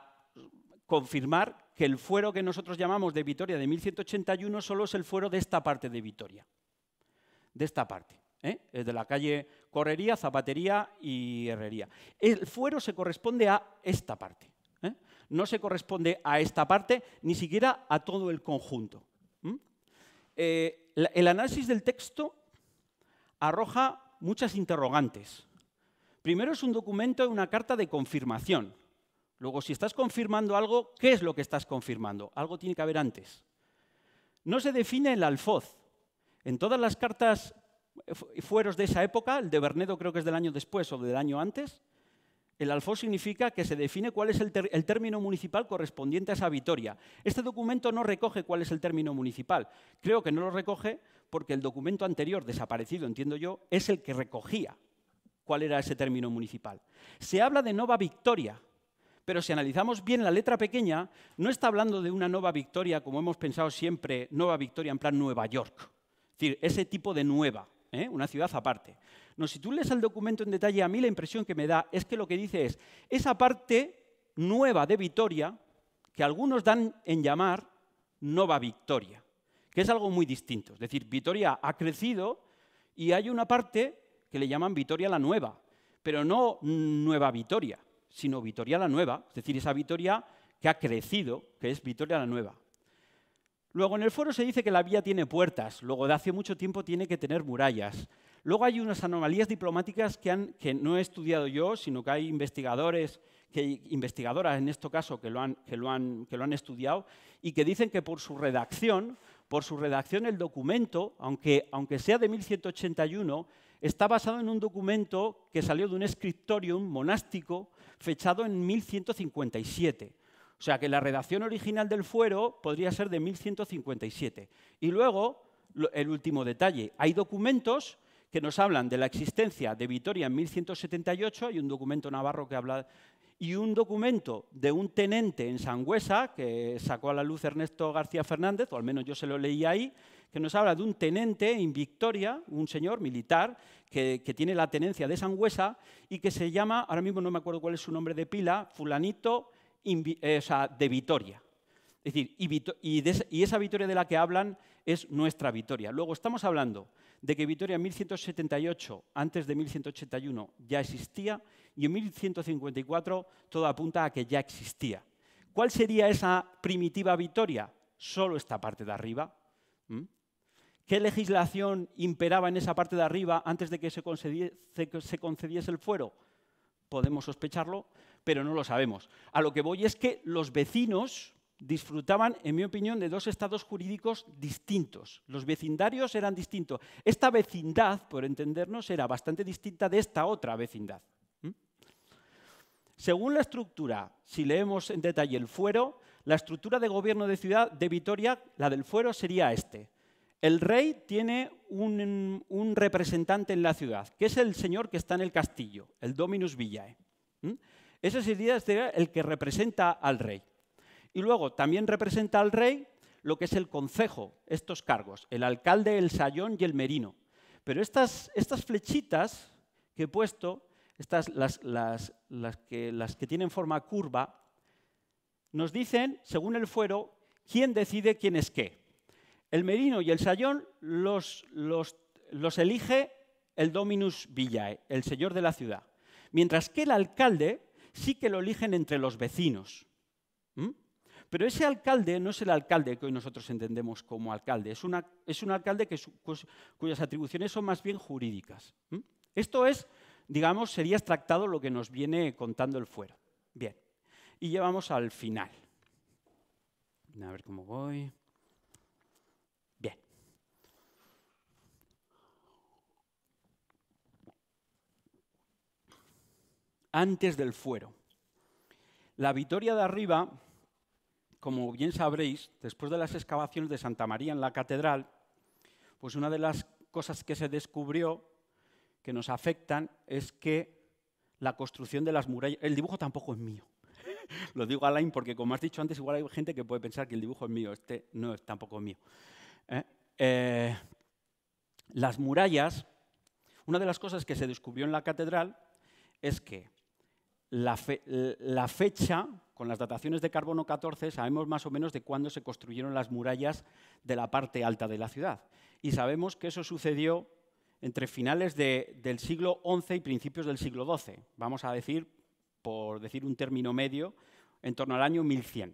confirmar que el fuero que nosotros llamamos de Vitoria de 1181 solo es el fuero de esta parte de Vitoria. De esta parte. ¿eh? Es de la calle Correría, Zapatería y Herrería. El fuero se corresponde a esta parte. ¿eh? No se corresponde a esta parte, ni siquiera a todo el conjunto. Eh, el análisis del texto arroja muchas interrogantes. Primero es un documento, una carta de confirmación. Luego, si estás confirmando algo, ¿qué es lo que estás confirmando? Algo tiene que haber antes. No se define el alfoz. En todas las cartas eh, fueros de esa época, el de Bernedo creo que es del año después o del año antes, el alfo significa que se define cuál es el, término municipal correspondiente a esa victoria. Este documento no recoge cuál es el término municipal. Creo que no lo recoge porque el documento anterior, desaparecido, entiendo yo, es el que recogía cuál era ese término municipal. Se habla de Nova Victoria, pero si analizamos bien la letra pequeña, no está hablando de una Nova Victoria, como hemos pensado siempre, Nova Victoria en plan Nueva York. Es decir, ese tipo de nueva, ¿eh? una ciudad aparte. No, si tú lees el documento en detalle, a mí la impresión que me da es que lo que dice es, esa parte nueva de Vitoria, que algunos dan en llamar Nova Victoria, que es algo muy distinto. Es decir, Vitoria ha crecido y hay una parte que le llaman Vitoria la Nueva, pero no Nueva Vitoria, sino Vitoria la Nueva, es decir, esa Vitoria que ha crecido, que es Vitoria la Nueva. Luego en el foro se dice que la vía tiene puertas, luego de hace mucho tiempo tiene que tener murallas. Luego hay unas anomalías diplomáticas que, no he estudiado yo, sino que hay investigadores, que, investigadoras en este caso que lo, han, estudiado y que dicen que por su redacción, por su redacción el documento, aunque, sea de 1181, está basado en un documento que salió de un escritorium monástico fechado en 1157. O sea que la redacción original del fuero podría ser de 1157. Y luego, el último detalle, hay documentos que nos hablan de la existencia de Vitoria en 1178, hay un documento navarro que habla, y un documento de un tenente en Sangüesa, que sacó a la luz Ernesto García Fernández, o al menos yo se lo leí ahí, que nos habla de un tenente en Vitoria, un señor militar, que, tiene la tenencia de Sangüesa y que se llama, ahora mismo no me acuerdo cuál es su nombre de pila, fulanito eh, de Vitoria. Es decir, y, esa victoria de la que hablan es nuestra victoria. Luego estamos hablando de que Vitoria en 1178, antes de 1181, ya existía y en 1154 todo apunta a que ya existía. ¿Cuál sería esa primitiva victoria? Solo esta parte de arriba. ¿Mm? ¿Qué legislación imperaba en esa parte de arriba antes de que se concediese el fuero? Podemos sospecharlo, pero no lo sabemos. A lo que voy es que los vecinos disfrutaban, en mi opinión, de dos estados jurídicos distintos. Los vecindarios eran distintos. Esta vecindad, por entendernos, era bastante distinta de esta otra vecindad. ¿Mm? Según la estructura, si leemos en detalle el fuero, la estructura de gobierno de ciudad de Vitoria, la del fuero, sería este. El rey tiene un, representante en la ciudad, que es el señor que está en el castillo, el Dominus Villae. ¿Mm? Ese sería el que representa al rey. Y luego también representa al rey lo que es el concejo, estos cargos, el alcalde, el sayón y el merino. Pero estas, estas flechitas que he puesto, estas, las, que, tienen forma curva, nos dicen, según el fuero, quién decide quién es qué. El merino y el sayón los, los elige el dominus villae, el señor de la ciudad, mientras que el alcalde sí que lo eligen entre los vecinos. Pero ese alcalde no es el alcalde que hoy nosotros entendemos como alcalde, es, es un alcalde que cuyas atribuciones son más bien jurídicas. Esto es, digamos, sería extractado lo que nos viene contando el fuero. Bien, y llevamos al final. A ver cómo voy. Bien. Antes del fuero. La victoria de arriba como bien sabréis, después de las excavaciones de Santa María en la catedral, pues una de las cosas que se descubrió que nos afectan es que la construcción de las murallas, el dibujo tampoco es mío. Lo digo a Alain porque, como has dicho antes, igual hay gente que puede pensar que el dibujo es mío, este no es tampoco mío. ¿eh? Eh, las murallas, una de las cosas que se descubrió en la catedral es que la fecha con las dataciones de carbono 14 sabemos más o menos de cuándo se construyeron las murallas de la parte alta de la ciudad. Y sabemos que eso sucedió entre finales del siglo XI y principios del siglo XII. Vamos a decir, por decir un término medio, en torno al año 1100.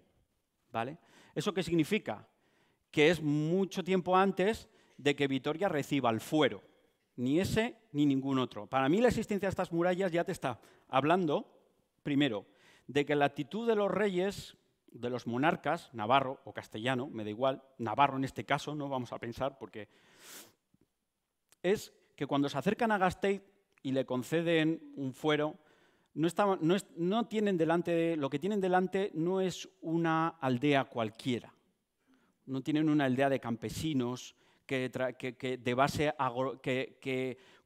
¿vale? ¿Eso qué significa? Que es mucho tiempo antes de que Vitoria reciba el fuero. Ni ese ni ningún otro. Para mí la existencia de estas murallas ya te está hablando, primero, de que la actitud de los reyes, de los monarcas, navarro o castellano, me da igual, navarro en este caso, no vamos a pensar porque es que cuando se acercan a Gasteiz y le conceden un fuero, no, tienen delante lo que tienen delante no es una aldea cualquiera, no tienen una aldea de campesinos de base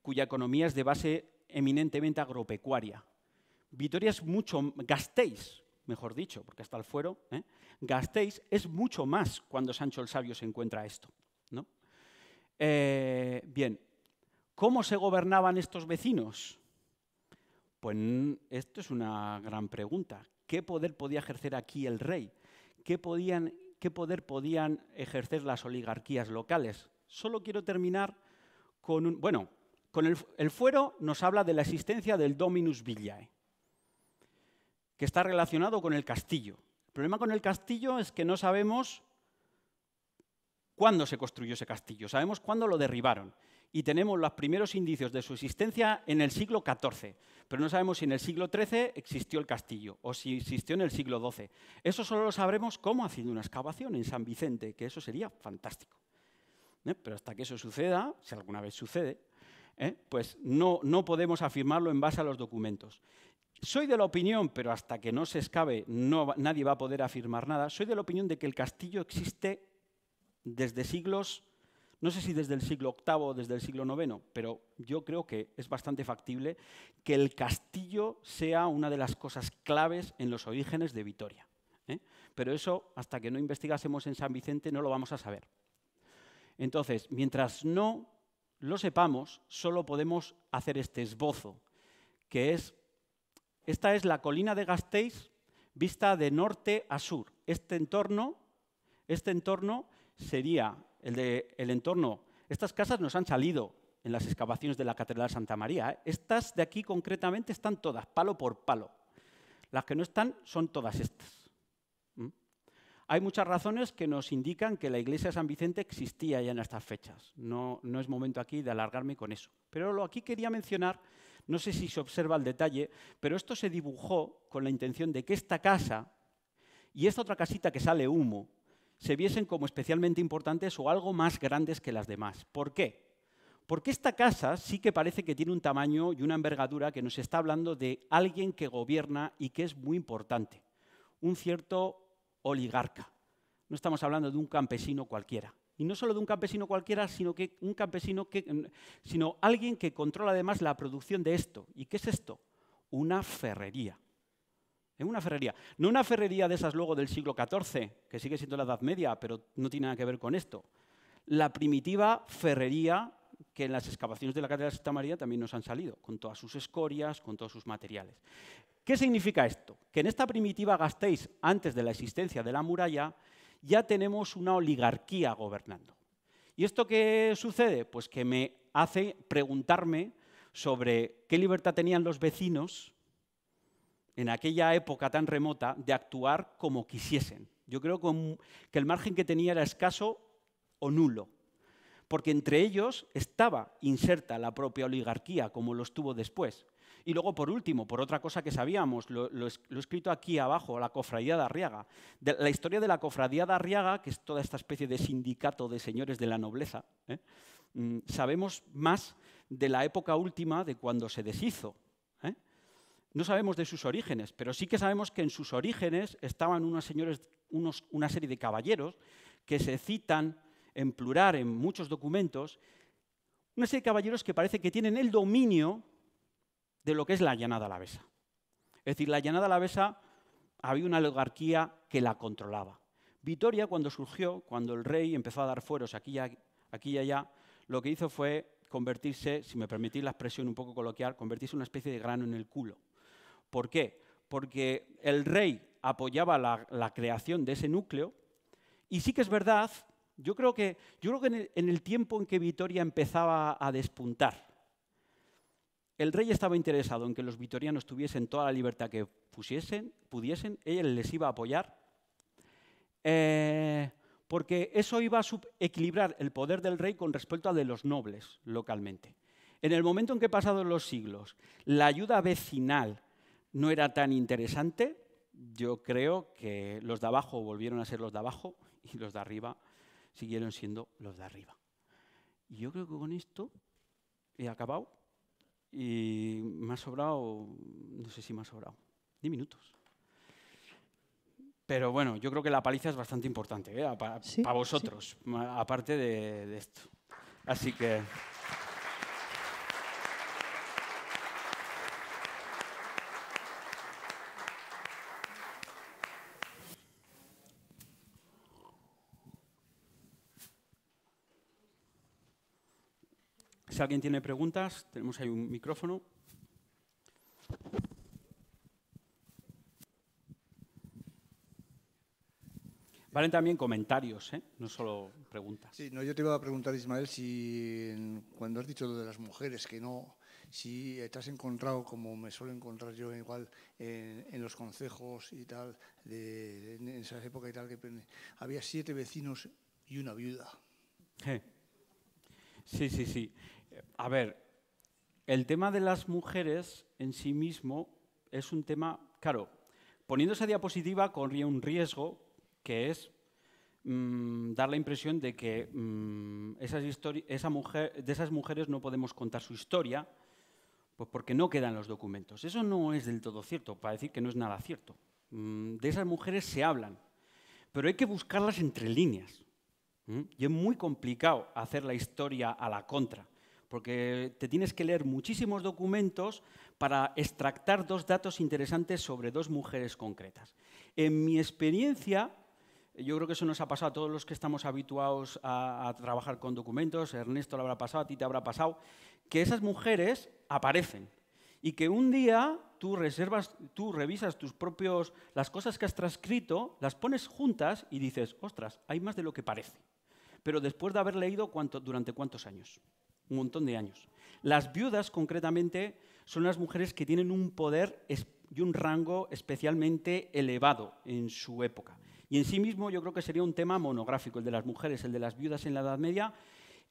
cuya economía es de base eminentemente agropecuaria. Vitoria es mucho, Gastéis, mejor dicho, porque hasta el fuero, ¿eh? Gastéis es mucho más cuando Sancho el Sabio se encuentra esto. ¿no? Eh, bien, ¿cómo se gobernaban estos vecinos? Pues esto es una gran pregunta. ¿Qué poder podía ejercer aquí el rey? ¿Qué, poder podían ejercer las oligarquías locales? Solo quiero terminar con un... Bueno, con el fuero nos habla de la existencia del Dominus Villae que está relacionado con el castillo. El problema con el castillo es que no sabemos cuándo se construyó ese castillo, sabemos cuándo lo derribaron. Y tenemos los primeros indicios de su existencia en el siglo XIV, pero no sabemos si en el siglo XIII existió el castillo o si existió en el siglo XII. Eso solo lo sabremos cómo haciendo una excavación en San Vicente, que eso sería fantástico. ¿Eh? Pero hasta que eso suceda, si alguna vez sucede, ¿eh? pues no, no podemos afirmarlo en base a los documentos. Soy de la opinión, pero hasta que no se escabe nadie va a poder afirmar nada, soy de la opinión de que el castillo existe desde siglos, no sé si desde el siglo VIII o desde el siglo IX, pero yo creo que es bastante factible que el castillo sea una de las cosas claves en los orígenes de Vitoria. ¿eh? Pero eso, hasta que no investigásemos en San Vicente, no lo vamos a saber. Entonces, mientras no lo sepamos, solo podemos hacer este esbozo, que es esta es la colina de Gasteiz vista de norte a sur. Este entorno, este entorno sería el, de, el entorno. Estas casas nos han salido en las excavaciones de la Catedral Santa María. ¿eh? Estas de aquí concretamente están todas, palo por palo. Las que no están son todas estas. Hay muchas razones que nos indican que la iglesia de San Vicente existía ya en estas fechas. No, no es momento aquí de alargarme con eso. Pero lo aquí quería mencionar no sé si se observa el detalle, pero esto se dibujó con la intención de que esta casa y esta otra casita que sale humo se viesen como especialmente importantes o algo más grandes que las demás. ¿Por qué? Porque esta casa sí que parece que tiene un tamaño y una envergadura que nos está hablando de alguien que gobierna y que es muy importante, un cierto oligarca. No estamos hablando de un campesino cualquiera. Y no solo de un campesino cualquiera, sino que un campesino que, mm, sino alguien que controla además la producción de esto. ¿Y qué es esto? Una ferrería. Es ¿Eh? una ferrería. No una ferrería de esas luego del siglo XIV, que sigue siendo la Edad Media, pero no tiene nada que ver con esto. La primitiva ferrería que en las excavaciones de la Catedral de Santa María también nos han salido, con todas sus escorias, con todos sus materiales. ¿Qué significa esto? Que en esta primitiva gastéis antes de la existencia de la muralla, ya tenemos una oligarquía gobernando. ¿Y esto qué sucede? Pues que me hace preguntarme sobre qué libertad tenían los vecinos en aquella época tan remota de actuar como quisiesen. Yo creo que el margen que tenía era escaso o nulo, porque entre ellos estaba inserta la propia oligarquía, como lo estuvo después. Y luego, por último, por otra cosa que sabíamos, lo, he escrito aquí abajo, la cofradía de Arriaga. la historia de la cofradía de Arriaga, que es toda esta especie de sindicato de señores de la nobleza, ¿eh? mm, sabemos más de la época última de cuando se deshizo. ¿eh? No sabemos de sus orígenes, pero sí que sabemos que en sus orígenes estaban unos señores, una serie de caballeros que se citan en plural en muchos documentos, una serie de caballeros que parece que tienen el dominio de lo que es la llanada alavesa. Es decir, la llanada alavesa había una oligarquía que la controlaba. Vitoria, cuando surgió, cuando el rey empezó a dar fueros aquí y, aquí y allá, lo que hizo fue convertirse, si me permitís la expresión un poco coloquial, convertirse en una especie de grano en el culo. ¿Por qué? Porque el rey apoyaba la, creación de ese núcleo y sí que es verdad, yo creo que, yo creo que en el tiempo en que Vitoria empezaba a despuntar, el rey estaba interesado en que los vitorianos tuviesen toda la libertad que pusiesen, pudiesen, él les iba a apoyar, eh, porque eso iba a equilibrar el poder del rey con respecto a de los nobles localmente. En el momento en que pasados los siglos la ayuda vecinal no era tan interesante, yo creo que los de abajo volvieron a ser los de abajo y los de arriba siguieron siendo los de arriba. Y yo creo que con esto he acabado. Y me ha sobrado, no sé si me ha sobrado, 10 minutos. Pero bueno, yo creo que la paliza es bastante importante ¿eh? para, vosotros, aparte de esto. Así que... Si alguien tiene preguntas, tenemos ahí un micrófono. Valen también comentarios, ¿eh? no solo preguntas. Sí, no, yo te iba a preguntar, Ismael, si cuando has dicho lo de las mujeres, que no, si eh, te has encontrado, como me suelo encontrar yo igual en, los consejos y tal, en esa época y tal, que había siete vecinos y una viuda. Sí, sí, sí a ver, el tema de las mujeres en sí mismo es un tema, claro, poniendo esa diapositiva corría un riesgo que es mm, dar la impresión de que mm, esas de esas mujeres no podemos contar su historia, pues porque no quedan los documentos. Eso no es del todo cierto, para decir que no es nada cierto. Mm, de esas mujeres se hablan, pero hay que buscarlas entre líneas. Y es muy complicado hacer la historia a la contra porque te tienes que leer muchísimos documentos para extractar dos datos interesantes sobre dos mujeres concretas. En mi experiencia, yo creo que eso nos ha pasado a todos los que estamos habituados a, trabajar con documentos, Ernesto lo habrá pasado, a ti te habrá pasado, que esas mujeres aparecen y que un día tú reservas, tú revisas tus propios, las cosas que has transcrito, las pones juntas y dices, ostras, hay más de lo que parece. Pero después de haber leído durante cuántos años un montón de años. Las viudas, concretamente, son las mujeres que tienen un poder y un rango especialmente elevado en su época. Y en sí mismo yo creo que sería un tema monográfico, el de las mujeres, el de las viudas en la Edad Media.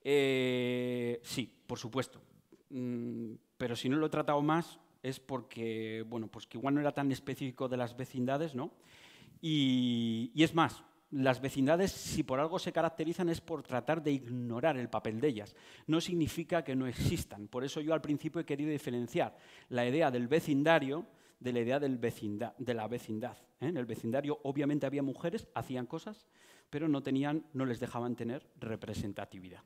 Eh, sí, por supuesto. Mm, pero si no lo he tratado más es porque, bueno, pues que igual no era tan específico de las vecindades, ¿no? y es más, las vecindades, si por algo se caracterizan, es por tratar de ignorar el papel de ellas. No significa que no existan. Por eso yo al principio he querido diferenciar la idea del vecindario de la idea del de la vecindad. ¿eh? En el vecindario obviamente había mujeres, hacían cosas, pero no, tenían, no les dejaban tener representatividad.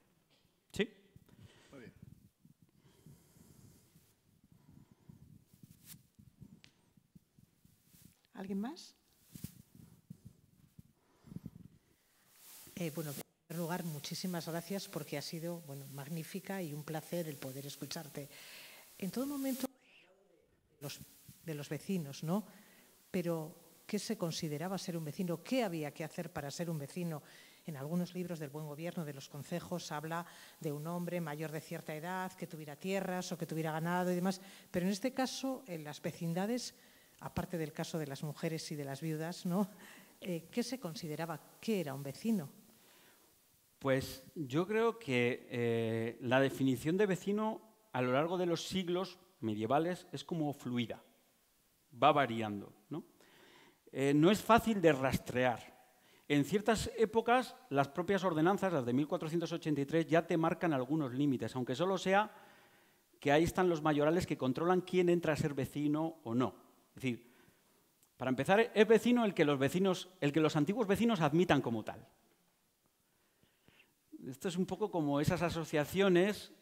¿Sí? Muy bien. ¿Alguien más? Eh, bueno, en primer lugar, muchísimas gracias porque ha sido bueno, magnífica y un placer el poder escucharte. En todo momento, de los vecinos, ¿no? Pero, ¿qué se consideraba ser un vecino? ¿Qué había que hacer para ser un vecino? En algunos libros del buen gobierno de los concejos, habla de un hombre mayor de cierta edad que tuviera tierras o que tuviera ganado y demás, pero en este caso, en las vecindades, aparte del caso de las mujeres y de las viudas, ¿no? Eh, ¿Qué se consideraba? ¿Qué era un vecino? Pues yo creo que eh, la definición de vecino a lo largo de los siglos medievales es como fluida, va variando. ¿no? Eh, es fácil de rastrear. En ciertas épocas, las propias ordenanzas, las de 1483, ya te marcan algunos límites, aunque solo sea que ahí están los mayorales que controlan quién entra a ser vecino o no. Es decir, para empezar, es vecino el el que los antiguos vecinos admitan como tal. Esto es un poco como esas asociaciones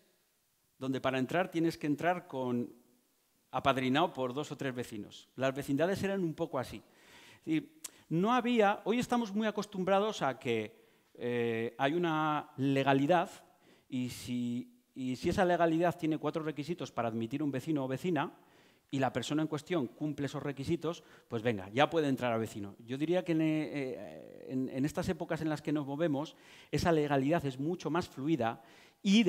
donde para entrar tienes que entrar con apadrinado por dos o tres vecinos. Las vecindades eran un poco así. no había, hoy estamos muy acostumbrados a que eh, hay una legalidad si, y si esa legalidad tiene cuatro requisitos para admitir un vecino o vecina, y la persona en cuestión cumple esos requisitos, pues venga, ya puede entrar a vecino. Yo diría que eh, eh, en, estas épocas en las que nos movemos, esa legalidad es mucho más fluida y,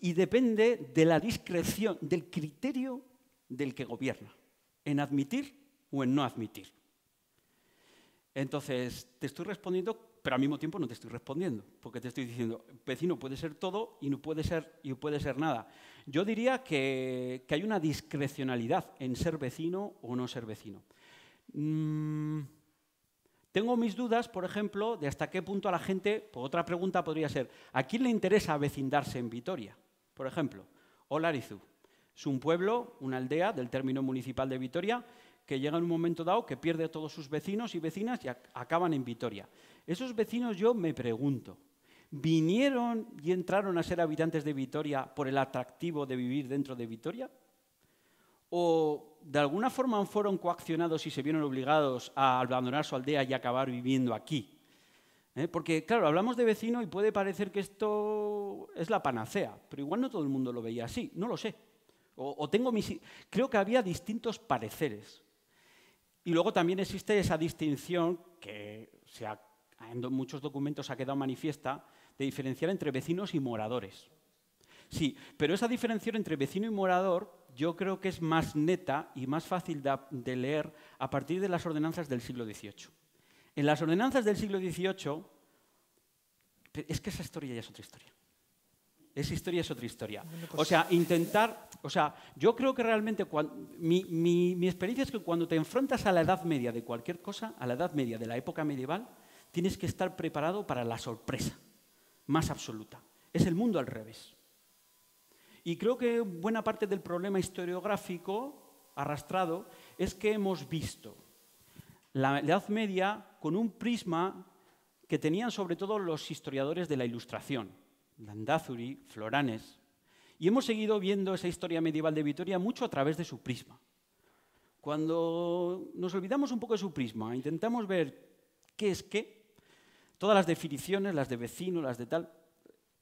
y depende de la discreción, del criterio del que gobierna, en admitir o en no admitir. Entonces, te estoy respondiendo pero al mismo tiempo no te estoy respondiendo, porque te estoy diciendo, vecino puede ser todo y no puede ser, y puede ser nada. Yo diría que, hay una discrecionalidad en ser vecino o no ser vecino. Mm, tengo mis dudas, por ejemplo, de hasta qué punto a la gente, pues otra pregunta podría ser, ¿a quién le interesa vecindarse en Vitoria? Por ejemplo, Olarizu. Es un pueblo, una aldea del término municipal de Vitoria, que llega en un momento dado que pierde a todos sus vecinos y vecinas y acaban en Vitoria. Esos vecinos yo me pregunto, vinieron y entraron a ser habitantes de Vitoria por el atractivo de vivir dentro de Vitoria? ¿O de alguna forma fueron coaccionados y se vieron obligados a abandonar su aldea y acabar viviendo aquí? ¿Eh? Porque, claro, hablamos de vecino y puede parecer que esto es la panacea, pero igual no todo el mundo lo veía así, no lo sé. O, tengo mis... Creo que había distintos pareceres. Y luego también existe esa distinción que en muchos documentos ha quedado manifiesta de diferenciar entre vecinos y moradores. Sí, pero esa diferencia entre vecino y morador yo creo que es más neta y más fácil de, leer a partir de las ordenanzas del siglo XVIII. En las ordenanzas del siglo XVIII, es que esa historia ya es otra historia. Esa historia es otra historia. Pues o sea, intentar, o sea, yo creo que realmente mi experiencia es que cuando te enfrentas a la Edad Media de cualquier cosa, a la Edad Media de la época medieval, tienes que estar preparado para la sorpresa más absoluta. Es el mundo al revés. Y creo que buena parte del problema historiográfico arrastrado es que hemos visto la Edad Media con un prisma que tenían sobre todo los historiadores de la Ilustración, Landazuri, Floranes, y hemos seguido viendo esa historia medieval de Vitoria mucho a través de su prisma. Cuando nos olvidamos un poco de su prisma, intentamos ver qué es qué, Todas las definiciones, las de vecino, las de tal,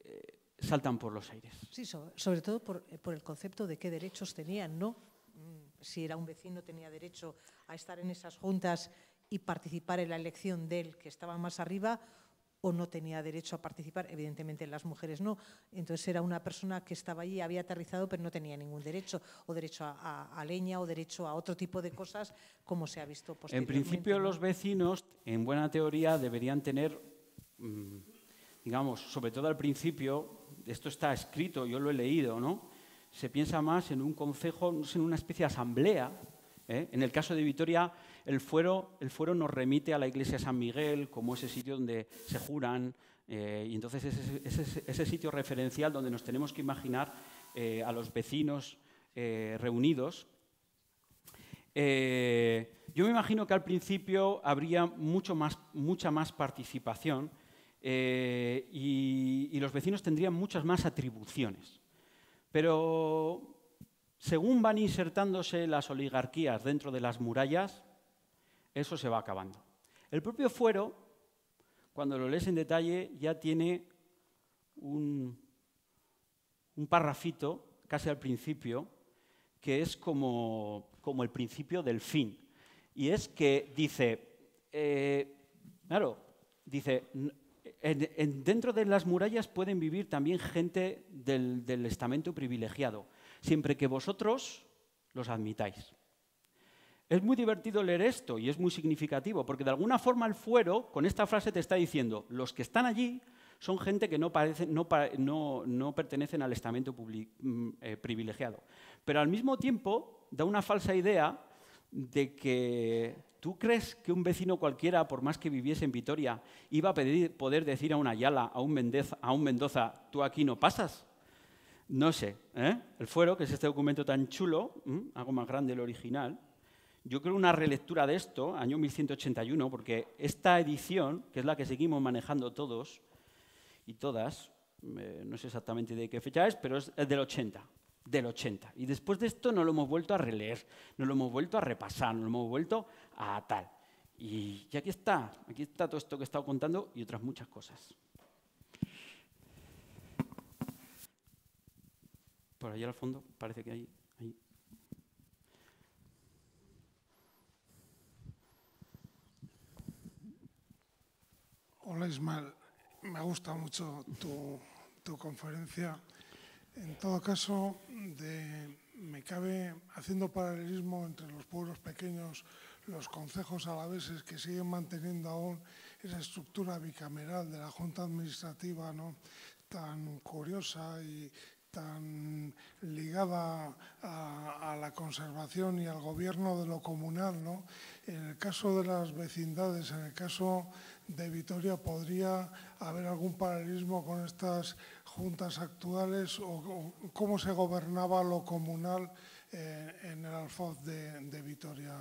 eh, saltan por los aires. Sí, sobre, todo por, eh, por el concepto de qué derechos tenían, ¿no? Mm, si era un vecino tenía derecho a estar en esas juntas y participar en la elección del que estaba más arriba o no tenía derecho a participar, evidentemente las mujeres no. Entonces era una persona que estaba allí, había aterrizado, pero no tenía ningún derecho, o derecho a, leña, o derecho a otro tipo de cosas, como se ha visto posteriormente. En principio, los vecinos, en buena teoría, deberían tener, mm, digamos, sobre todo al principio, esto está escrito, yo lo he leído, ¿no? Se piensa más en un concejo, en una especie de asamblea, ¿eh? En el caso de Vitoria, el fuero, el fuero, nos remite a la iglesia San Miguel como ese sitio donde se juran, eh, y entonces ese, ese, ese, sitio referencial donde nos tenemos que imaginar eh, a los vecinos reunidos. yo me imagino que al principio habría mucho más, mucha más participación y, y los vecinos tendrían muchas más atribuciones. Pero según van insertándose las oligarquías dentro de las murallas, eso se va acabando. El propio fuero, cuando lo lees en detalle, ya tiene un, un parrafito casi al principio, que es como, el principio del fin. Y es que dice, eh, claro, dice, dentro de las murallas pueden vivir también gente del estamento privilegiado siempre que vosotros los admitáis. Es muy divertido leer esto y es muy significativo, porque de alguna forma el fuero con esta frase te está diciendo, los que están allí son gente que no, parece, no, pertenecen al estamento mm, eh, privilegiado. Pero al mismo tiempo da una falsa idea de que tú crees que un vecino cualquiera, por más que viviese en Vitoria, iba a pedir, poder decir a una Ayala, a a un Mendoza, tú aquí no pasas. No sé, ¿eh? el fuero, que es este documento tan chulo, algo más grande el original, yo creo una relectura de esto, año 1181, porque esta edición, que es la que seguimos manejando todos y todas, eh, no sé exactamente de qué fecha es, pero es del 80, del 80. Y después de esto no lo hemos vuelto a releer, no lo hemos vuelto a repasar, no lo hemos vuelto a tal. y aquí está, aquí está todo esto que he estado contando y otras muchas cosas. Por allá al fondo parece que hay... Hola Ismael, me gusta mucho tu, conferencia. En todo caso, me cabe, haciendo paralelismo entre los pueblos pequeños, los concejos alaveses que siguen manteniendo aún esa estructura bicameral de la Junta Administrativa ¿no? tan curiosa y tan ligada a, la conservación y al gobierno de lo comunal, ¿no? En el caso de las vecindades, en el caso de Vitoria, podría haber algún paralelismo con estas juntas actuales o, cómo se gobernaba lo comunal eh, en el alfoz de, Vitoria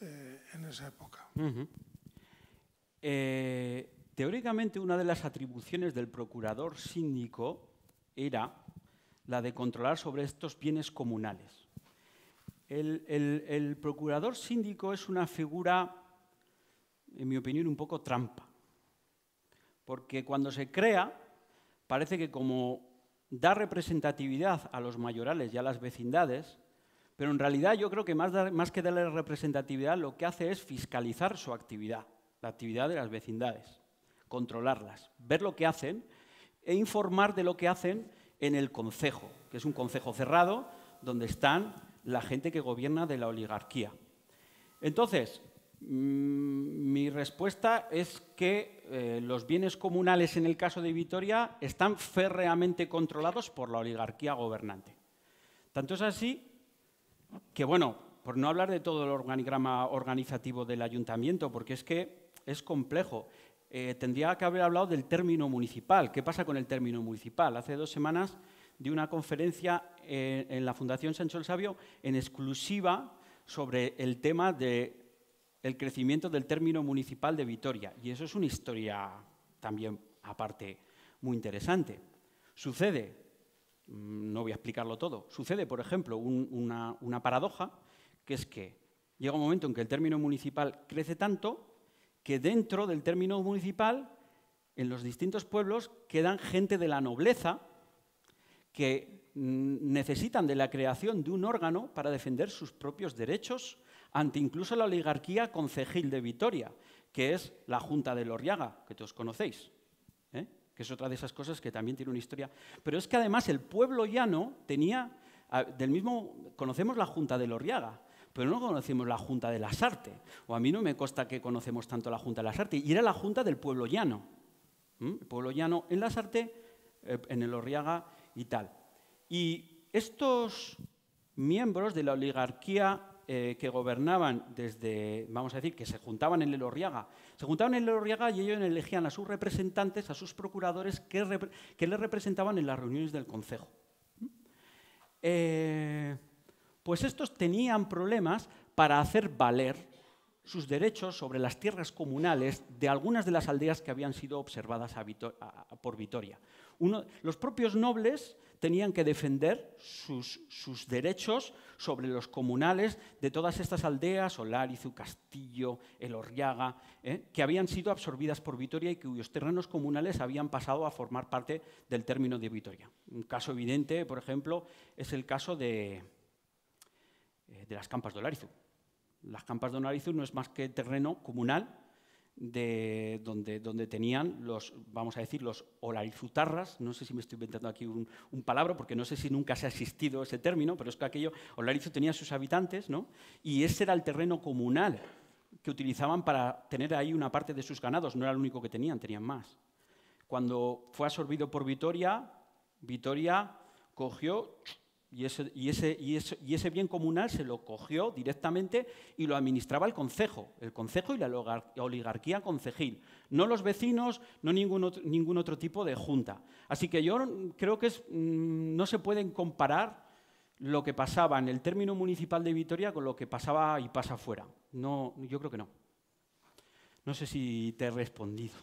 eh, en esa época. Eh, teóricamente, una de las atribuciones del procurador síndico era la de controlar sobre estos bienes comunales. El, procurador síndico es una figura, en mi opinión, un poco trampa, porque cuando se crea, parece que como da representatividad a los mayorales y a las vecindades, pero en realidad yo creo que más, más que darle representatividad lo que hace es fiscalizar su actividad, la actividad de las vecindades, controlarlas, ver lo que hacen e informar de lo que hacen en el Consejo, que es un Consejo cerrado donde están la gente que gobierna de la oligarquía. Entonces, mm, mi respuesta es que eh, los bienes comunales en el caso de Vitoria están férreamente controlados por la oligarquía gobernante. Tanto es así que, bueno, por no hablar de todo el organigrama organizativo del ayuntamiento, porque es que es complejo. Eh, tendría que haber hablado del término municipal. ¿Qué pasa con el término municipal? Hace dos semanas di una conferencia eh, en la Fundación Sancho el Sabio en exclusiva sobre el tema del crecimiento del término municipal de Vitoria. Y eso es una historia también aparte muy interesante. Sucede, mm, no voy a explicarlo todo, sucede, por ejemplo, una paradoja, que es que llega un momento en que el término municipal crece tanto que dentro del término municipal, en los distintos pueblos, quedan gente de la nobleza que mm, necesitan de la creación de un órgano para defender sus propios derechos ante incluso la oligarquía concejil de Vitoria, que es la Junta de Lorriaga, que todos conocéis, ¿eh? que es otra de esas cosas que también tiene una historia. Pero es que además el pueblo llano tenía, del mismo, conocemos la Junta de Lorriaga, pero no conocemos la Junta de las Artes, o a mí no me consta que conocemos tanto la Junta de las Artes, y era la Junta del pueblo llano, el pueblo llano en las Artes, eh, en el Orriaga y tal. Y estos miembros de la oligarquía eh, que gobernaban desde, vamos a decir, que se juntaban en el Orriaga. Se juntaban en el Orriaga y ellos elegían a sus representantes, a sus procuradores que, les representaban en las reuniones del Consejo. Eh, pues estos tenían problemas para hacer valer sus derechos sobre las tierras comunales de algunas de las aldeas que habían sido observadas por Vitoria. los propios nobles tenían que defender sus, derechos sobre los comunales de todas estas aldeas, su Castillo, El Orriaga, ¿eh? que habían sido absorbidas por Vitoria y cuyos terrenos comunales habían pasado a formar parte del término de Vitoria. Un caso evidente, por ejemplo, es el caso de, eh, de las campas de Olarizu. Las campas de Olarizu no es más que terreno comunal de donde, donde, tenían los, vamos a decir, los olarizutarras, no sé si me estoy inventando aquí un, un, palabra, porque no sé si nunca se ha existido ese término, pero es que aquello, Olarizu tenía sus habitantes, ¿no? Y ese era el terreno comunal que utilizaban para tener ahí una parte de sus ganados, no era el único que tenían, tenían más. Cuando fue absorbido por Vitoria, Vitoria cogió y ese, bien comunal se lo cogió directamente y lo administraba el concejo, el concejo y la oligarquía concejil, no los vecinos, no ningún otro, ningún otro tipo de junta. Así que yo creo que mm, no se pueden comparar lo que pasaba en el término municipal de Vitoria con lo que pasaba y pasa afuera. No, yo creo que no. No sé si te he respondido.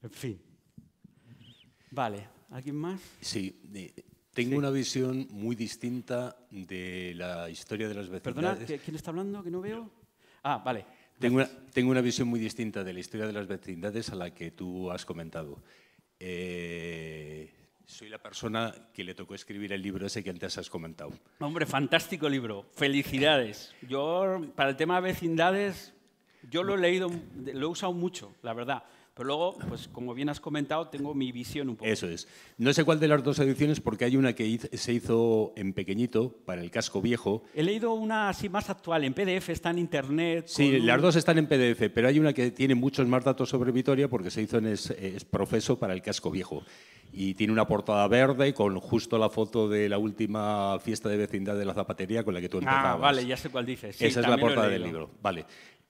En fin. Vale, ¿alguien más? Sí, tengo una visión muy distinta de la historia de las vecindades. Perdona, ¿quién está hablando que no veo? Ah, vale. Tengo una, tengo una, visión muy distinta de la historia de las vecindades a la que tú has comentado. Eh, soy la persona que le tocó escribir el libro ese que antes has comentado. Hombre, fantástico libro. Felicidades. Yo, para el tema de vecindades, yo lo he leído, lo he usado mucho, la verdad. Pero luego, pues como bien has comentado, tengo mi visión un poco. Eso es. No sé cuál de las dos ediciones, porque hay una que se hizo en pequeñito, para el casco viejo. He leído una así más actual, en PDF, está en internet. Sí, las dos están en PDF, pero hay una que tiene muchos más datos sobre Vitoria, porque se hizo en es, profeso para el casco viejo y tiene una portada verde con justo la foto de la última fiesta de vecindad de la zapatería con la que tú empezabas. Ah, vale, ya sé cuál dices. Esa es la portada del libro. Vale.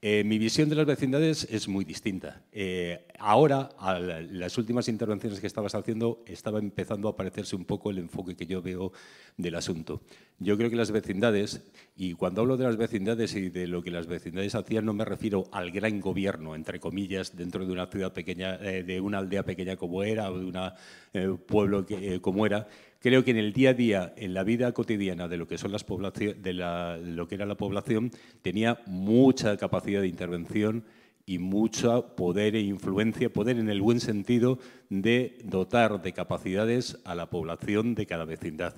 Eh, mi visión de las vecindades es muy distinta. Eh, ahora, a las últimas intervenciones que estabas haciendo, estaba empezando a aparecerse un poco el enfoque que yo veo del asunto. Yo creo que las vecindades, y cuando hablo de las vecindades y de lo que las vecindades hacían, no me refiero al gran gobierno, entre comillas, dentro de una ciudad pequeña, eh, de una aldea pequeña como era, o de un pueblo como era, creo que en el día a día, en la vida cotidiana de lo que, son las lo que era la población, tenía mucha capacidad de intervención y mucho poder e influencia, poder en el buen sentido de dotar de capacidades a la población de cada vecindad.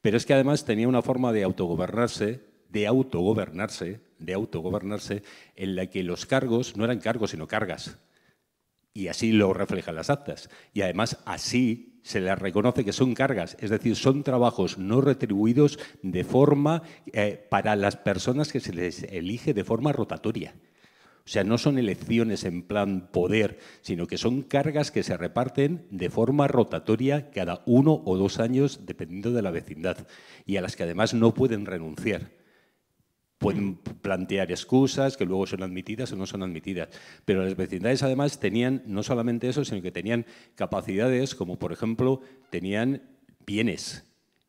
Pero es que además tenía una forma de autogobernarse, de autogobernarse, de autogobernarse, en la que los cargos no eran cargos, sino cargas. Y así lo reflejan las actas. Y además así se les reconoce que son cargas, es decir, son trabajos no retribuidos de forma eh, para las personas que se les elige de forma rotatoria. O sea, no son elecciones en plan poder, sino que son cargas que se reparten de forma rotatoria cada uno o dos años, dependiendo de la vecindad, y a las que además no pueden renunciar pueden plantear excusas que luego son admitidas o no son admitidas. Pero las vecindades además tenían no solamente eso, sino que tenían capacidades como por ejemplo tenían bienes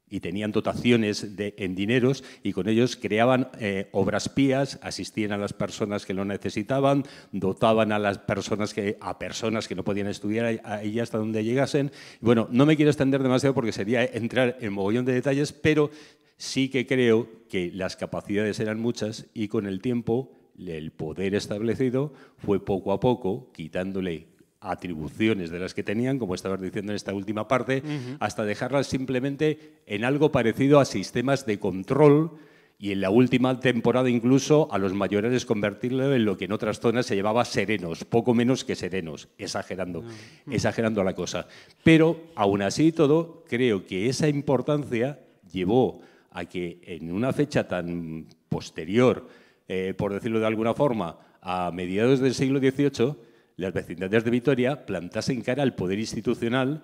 y tenían dotaciones de, en dineros y con ellos creaban eh, obras pías, asistían a las personas que lo necesitaban, dotaban a las personas que a personas que no podían estudiar ahí hasta donde llegasen. Bueno, no me quiero extender demasiado porque sería entrar en mogollón de detalles, pero Sí que creo que las capacidades eran muchas y con el tiempo el poder establecido fue poco a poco quitándole atribuciones de las que tenían, como estabas diciendo en esta última parte, hasta dejarlas simplemente en algo parecido a sistemas de control y en la última temporada incluso a los mayores convertirlo en lo que en otras zonas se llevaba serenos, poco menos que serenos, exagerando, ah. mm. exagerando la cosa. Pero aún así todo, creo que esa importancia llevó a que en una fecha tan posterior, eh, por decirlo de alguna forma, a mediados del siglo XVIII, las vecindades de Vitoria plantasen cara al poder institucional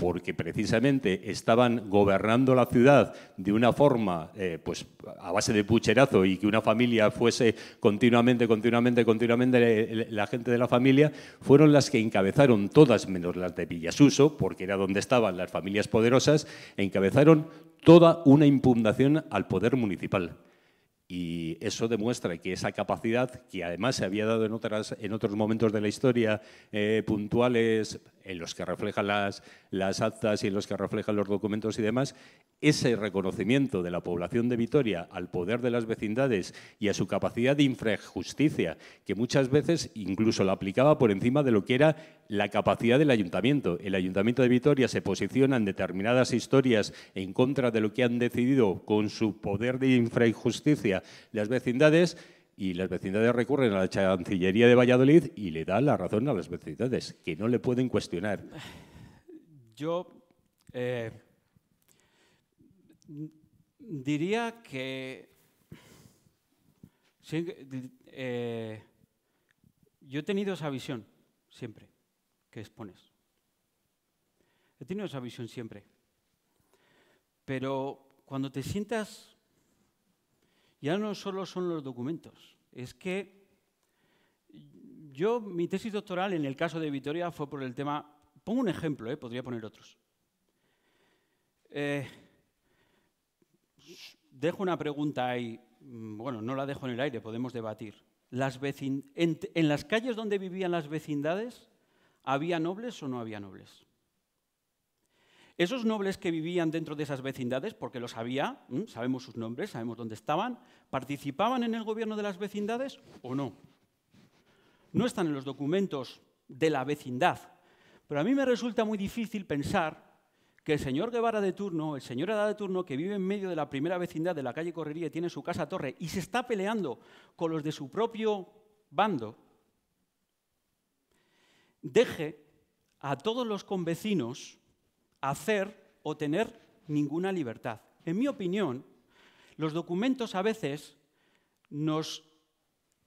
porque precisamente estaban gobernando la ciudad de una forma eh, pues, a base de pucherazo y que una familia fuese continuamente, continuamente, continuamente la gente de la familia, fueron las que encabezaron todas, menos las de Villasuso, porque era donde estaban las familias poderosas, encabezaron toda una impugnación al poder municipal. Y eso demuestra que esa capacidad, que además se había dado en, otras, en otros momentos de la historia eh, puntuales en los que reflejan las, las actas y en los que reflejan los documentos y demás, ese reconocimiento de la población de Vitoria al poder de las vecindades y a su capacidad de infrajusticia, que muchas veces incluso la aplicaba por encima de lo que era la capacidad del ayuntamiento. El ayuntamiento de Vitoria se posiciona en determinadas historias en contra de lo que han decidido con su poder de infrajusticia las vecindades y las vecindades recurren a la Chancillería de Valladolid y le dan la razón a las vecindades, que no le pueden cuestionar. Yo eh, diría que... Eh, yo he tenido esa visión siempre que expones. He tenido esa visión siempre. Pero cuando te sientas ya no solo son los documentos, es que yo, mi tesis doctoral en el caso de Vitoria fue por el tema, pongo un ejemplo, ¿eh? podría poner otros. Eh, dejo una pregunta ahí, mm, bueno, no la dejo en el aire, podemos debatir. en las calles donde vivían las vecindades, ¿había nobles o no había nobles? Esos nobles que vivían dentro de esas vecindades, porque lo sabía, sabemos sus nombres, sabemos dónde estaban, ¿participaban en el gobierno de las vecindades o no? No están en los documentos de la vecindad, pero a mí me resulta muy difícil pensar que el señor Guevara de turno, el señor Edad de turno, que vive en medio de la primera vecindad de la calle Correría y tiene su casa torre y se está peleando con los de su propio bando, deje a todos los convecinos hacer o tener ninguna libertad. En mi opinión, los documentos a veces nos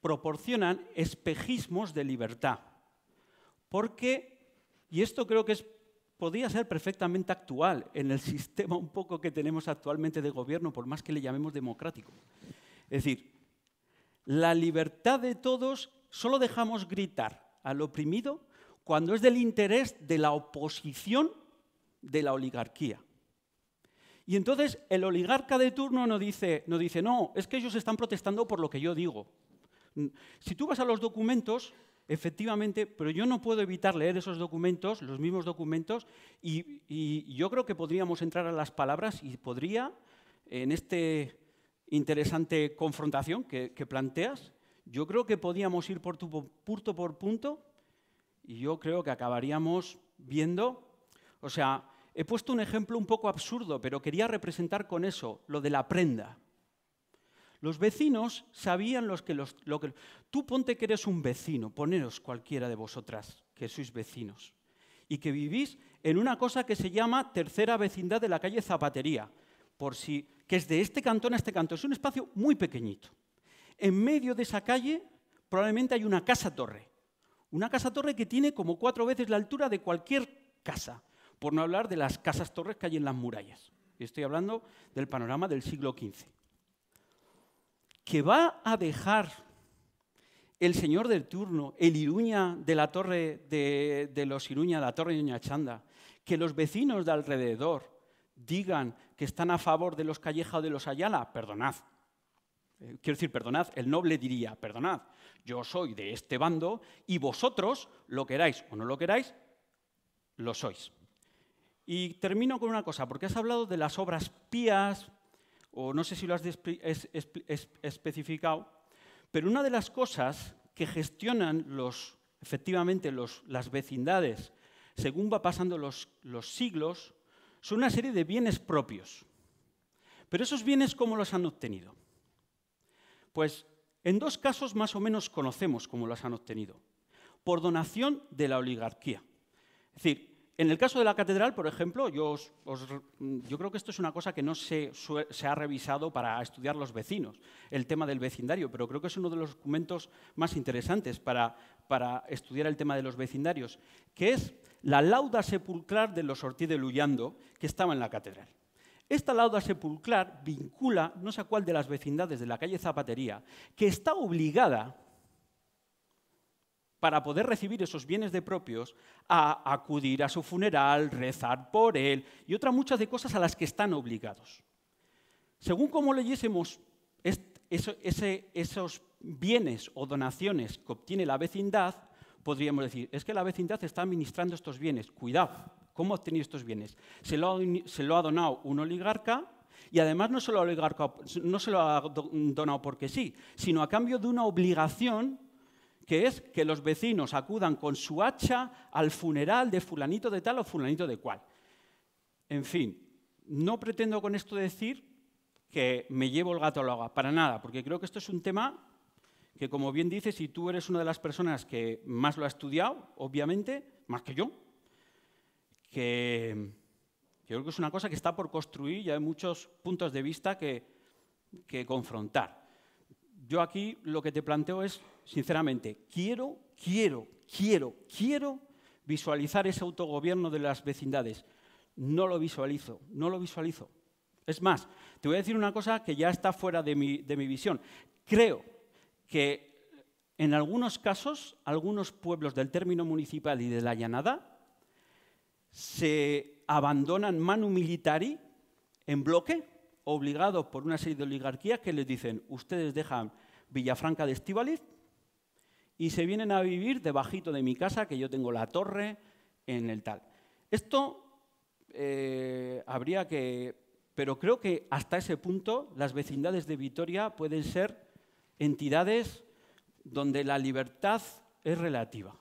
proporcionan espejismos de libertad. Porque, y esto creo que podría ser perfectamente actual en el sistema un poco que tenemos actualmente de gobierno, por más que le llamemos democrático. Es decir, la libertad de todos solo dejamos gritar al oprimido cuando es del interés de la oposición de la oligarquía. Y entonces el oligarca de turno no dice, no dice, no, es que ellos están protestando por lo que yo digo. Si tú vas a los documentos, efectivamente, pero yo no puedo evitar leer esos documentos, los mismos documentos, y, yo creo que podríamos entrar a las palabras y podría, en esta interesante confrontación que, planteas, yo creo que podríamos ir por tu, punto por punto y yo creo que acabaríamos viendo, o sea, He puesto un ejemplo un poco absurdo, pero quería representar con eso lo de la prenda. Los vecinos sabían los que los, lo que... Tú ponte que eres un vecino, poneros cualquiera de vosotras que sois vecinos y que vivís en una cosa que se llama tercera vecindad de la calle Zapatería, por si, que es de este cantón a este cantón. Es un espacio muy pequeñito. En medio de esa calle probablemente hay una casa torre. Una casa torre que tiene como cuatro veces la altura de cualquier casa por no hablar de las casas torres que hay en las murallas. Estoy hablando del panorama del siglo XV. Que va a dejar el señor del turno, el Iruña de la torre de, los Iruña, la torre de Chanda, que los vecinos de alrededor digan que están a favor de los Calleja de los Ayala, perdonad. Eh, quiero decir, perdonad, el noble diría, perdonad, yo soy de este bando y vosotros, lo queráis o no lo queráis, lo sois. Y termino con una cosa, porque has hablado de las obras pías, o no sé si lo has especificado, pero una de las cosas que gestionan los, efectivamente los, las vecindades, según va pasando los, los siglos, son una serie de bienes propios. Pero esos bienes, ¿cómo los han obtenido? Pues en dos casos más o menos conocemos cómo los han obtenido. Por donación de la oligarquía. Es decir, en el caso de la catedral, por ejemplo, yo, creo que esto es una cosa que no se, ha revisado para estudiar los vecinos, el tema del vecindario, pero creo que es uno de los documentos más interesantes para, para estudiar el tema de los vecindarios, que es la lauda sepulcral de los Ortiz de Luyando, que estaba en la catedral. Esta lauda sepulcral vincula no sé cuál de las vecindades de la calle Zapatería, que está obligada para poder recibir esos bienes de propios, a acudir a su funeral, rezar por él y otras muchas de cosas a las que están obligados. Según como leyésemos esos bienes o donaciones que obtiene la vecindad, podríamos decir, es que la vecindad está administrando estos bienes. Cuidado, ¿cómo obtener estos bienes? Se lo, ha, donado un oligarca y además no se lo ha donado porque sí, sino a cambio de una obligación que es que los vecinos acudan con su hacha al funeral de fulanito de tal o fulanito de cual. En fin, no pretendo con esto decir que me llevo el gato a agua, para nada, porque creo que esto es un tema que, como bien dices, si tú eres una de las personas que más lo ha estudiado, obviamente, más que yo, que creo que es una cosa que está por construir y hay muchos puntos de vista que confrontar yo aquí lo que te planteo es, sinceramente, quiero, quiero, quiero, quiero visualizar ese autogobierno de las vecindades. No lo visualizo, no lo visualizo. Es más, te voy a decir una cosa que ya está fuera de mi, visión. Creo que en algunos casos, algunos pueblos del término municipal y de la llanada se abandonan manu militari en bloque obligados por una serie de oligarquías que les dicen, ustedes dejan Villafranca de Estivaliz y se vienen a vivir debajito de mi casa, que yo tengo la torre en el tal. Esto eh, habría que... Pero creo que hasta ese punto las vecindades de Vitoria pueden ser entidades donde la libertad es relativa.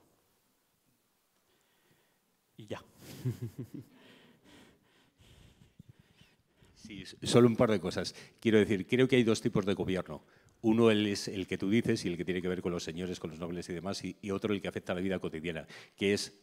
Y ya. solo un par de cosas. Quiero decir, creo que hay dos tipos de gobierno. Uno es el que tú dices y el que tiene que ver con los señores, con los nobles y demás, y, otro el que afecta a la vida cotidiana, que es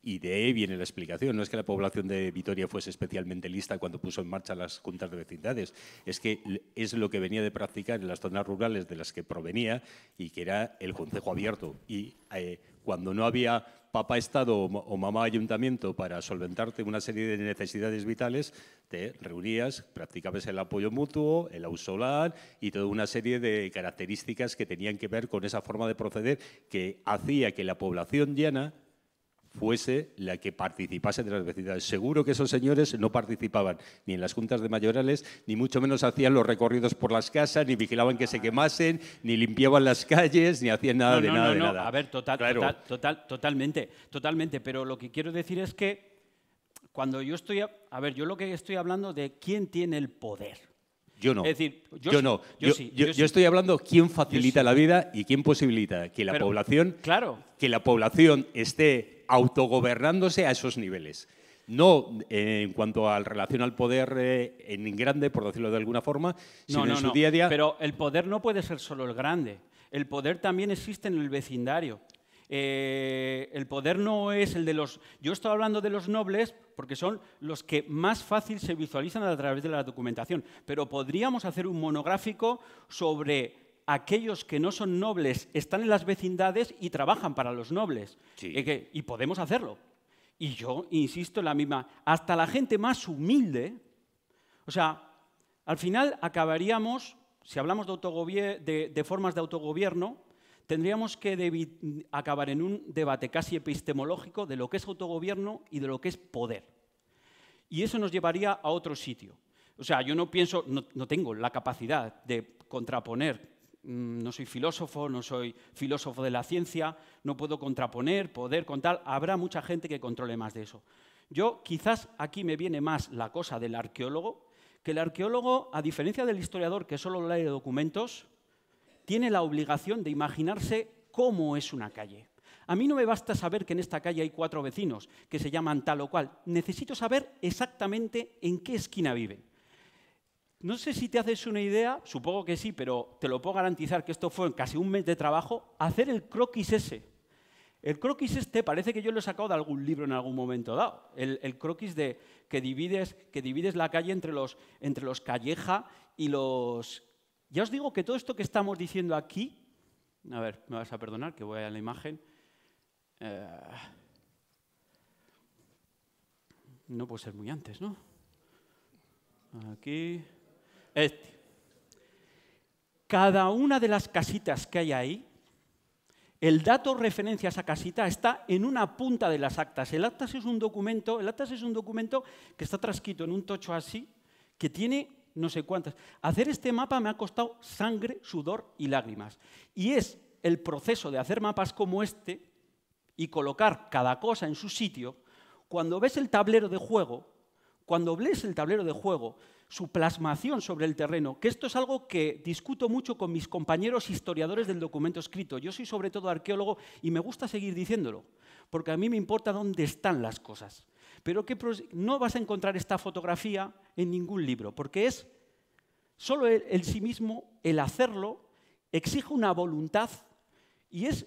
y de ahí viene la explicación. No es que la población de Vitoria fuese especialmente lista cuando puso en marcha las juntas de vecindades. Es que es lo que venía de practicar en las zonas rurales de las que provenía y que era el concejo abierto. Y eh, cuando no había papá Estado o, mamá Ayuntamiento para solventarte una serie de necesidades vitales, te reunías, practicabas el apoyo mutuo, el ausolar y toda una serie de características que tenían que ver con esa forma de proceder que hacía que la población llena fuese la que participase de las vecindades. Seguro que esos señores no participaban ni en las juntas de mayorales, ni mucho menos hacían los recorridos por las casas, ni vigilaban que se quemasen, ni limpiaban las calles, ni hacían nada de nada de nada. A ver, total, total, totalmente, totalmente. Pero lo que quiero decir es que cuando yo estoy, a, ver, yo lo que estoy hablando de quién tiene el poder. Yo no. Es decir, yo, no. Yo, estoy hablando quién facilita la vida y quién posibilita que la población, claro. que la población esté autogobernándose a esos niveles. No eh, en cuanto a relación al poder eh, en grande, por decirlo de alguna forma, sino en su día a día. Pero el poder no puede ser solo el grande. El poder también existe en el vecindario. Eh, el poder no es el de los... Yo estoy hablando de los nobles porque son los que más fácil se visualizan a través de la documentación, pero podríamos hacer un monográfico sobre aquellos que no son nobles están en las vecindades y trabajan para los nobles. y podemos hacerlo. Y yo insisto en la misma, hasta la gente más humilde, o sea, al final acabaríamos, si hablamos de, de formas de autogobierno, tendríamos que acabar en un debate casi epistemológico de lo que es autogobierno y de lo que es poder. Y eso nos llevaría a otro sitio. O sea, yo no pienso, no tengo la capacidad de contraponer Mm, no soy filósofo, no soy filósofo de la ciencia, no puedo contraponer, poder contar, habrá mucha gente que controle más de eso. Yo quizás aquí me viene más la cosa del arqueólogo, que el arqueólogo, a diferencia del historiador que solo lee documentos, tiene la obligación de imaginarse cómo es una calle. A mí no me basta saber que en esta calle hay cuatro vecinos que se llaman tal o cual. Necesito saber exactamente en qué esquina viven. No sé si te haces una idea, supongo que sí, pero te lo puedo garantizar que esto fue en casi un mes de trabajo, hacer el croquis ese. El croquis este parece que yo lo he sacado de algún libro en algún momento dado. El, croquis de que divides, que divides la calle entre los, entre los calleja y los... Ya os digo que todo esto que estamos diciendo aquí... A ver, me vas a perdonar que voy a la imagen. Eh, no puede ser muy antes, ¿no? Aquí... Este. Cada una de las casitas que hay ahí, el dato referencia a esa casita está en una punta de las actas. El actas es un documento, el actas es un documento que está transcrito en un tocho así, que tiene no sé cuántas. Hacer este mapa me ha costado sangre, sudor y lágrimas. Y es el proceso de hacer mapas como este y colocar cada cosa en su sitio. Cuando ves el tablero de juego, cuando lees el tablero de juego, su plasmación sobre el terreno, que esto es algo que discuto mucho con mis compañeros historiadores del documento escrito. Yo soy sobre todo arqueólogo y me gusta seguir diciéndolo, porque a mí me importa dónde están las cosas. Pero que no vas a encontrar esta fotografía en ningún libro, porque es solo el sí mismo, el hacerlo, exige una voluntad y es,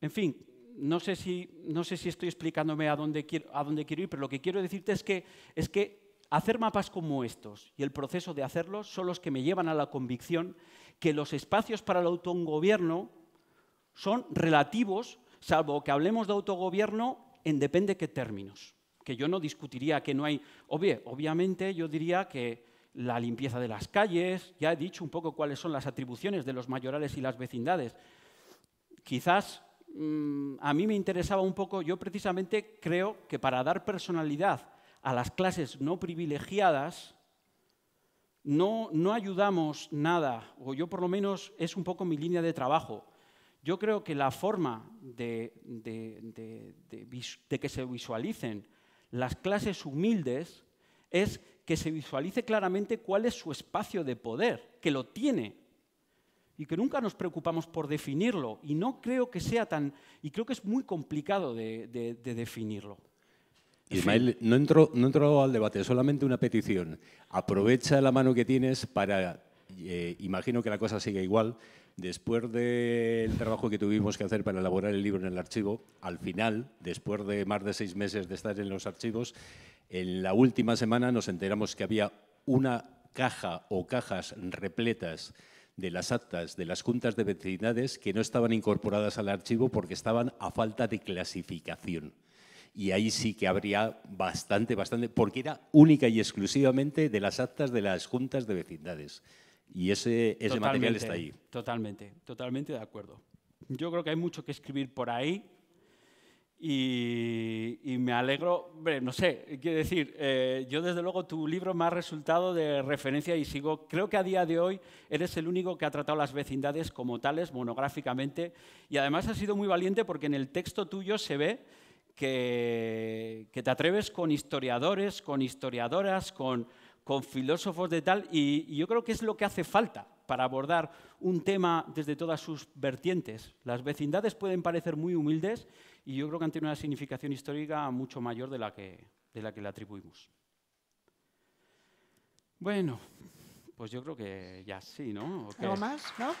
en fin, no sé si, no sé si estoy explicándome a dónde, quiero, a dónde quiero ir, pero lo que quiero decirte es que, es que hacer mapas como estos y el proceso de hacerlos son los que me llevan a la convicción que los espacios para el autogobierno son relativos, salvo que hablemos de autogobierno en depende qué términos. Que yo no discutiría que no hay... obviamente yo diría que la limpieza de las calles, ya he dicho un poco cuáles son las atribuciones de los mayorales y las vecindades. Quizás Mm, a mí me interesaba un poco, yo precisamente creo que para dar personalidad a las clases no privilegiadas, no, ayudamos nada, o yo por lo menos es un poco mi línea de trabajo. Yo creo que la forma de, de, que se visualicen las clases humildes es que se visualice claramente cuál es su espacio de poder, que lo tiene y que nunca nos preocupamos por definirlo. Y no creo que sea tan... Y creo que es muy complicado de, definirlo. Ismael, no entro, no al debate, solamente una petición. Aprovecha la mano que tienes para, eh, imagino que la cosa sigue igual, después del trabajo que tuvimos que hacer para elaborar el libro en el archivo, al final, después de más de seis meses de estar en los archivos, en la última semana nos enteramos que había una caja o cajas repletas de las actas de las juntas de vecindades que no estaban incorporadas al archivo porque estaban a falta de clasificación. Y ahí sí que habría bastante, bastante, porque era única y exclusivamente de las actas de las juntas de vecindades. Y ese, material está ahí. Totalmente, totalmente de acuerdo. Yo creo que hay mucho que escribir por ahí y, me alegro, no sé, quiero decir, eh, yo desde luego tu libro me ha resultado de referencia y sigo, creo que a día de hoy eres el único que ha tratado las vecindades como tales, monográficamente, y además has sido muy valiente porque en el texto tuyo se ve que, te atreves con historiadores, con historiadoras, con, filósofos de tal, y yo creo que es lo que hace falta para abordar un tema desde todas sus vertientes. Las vecindades pueden parecer muy humildes y yo creo que han tenido una significación histórica mucho mayor de la que, de la que le atribuimos. Bueno, pues yo creo que ya sí, ¿no? ¿Algo más? ¿No?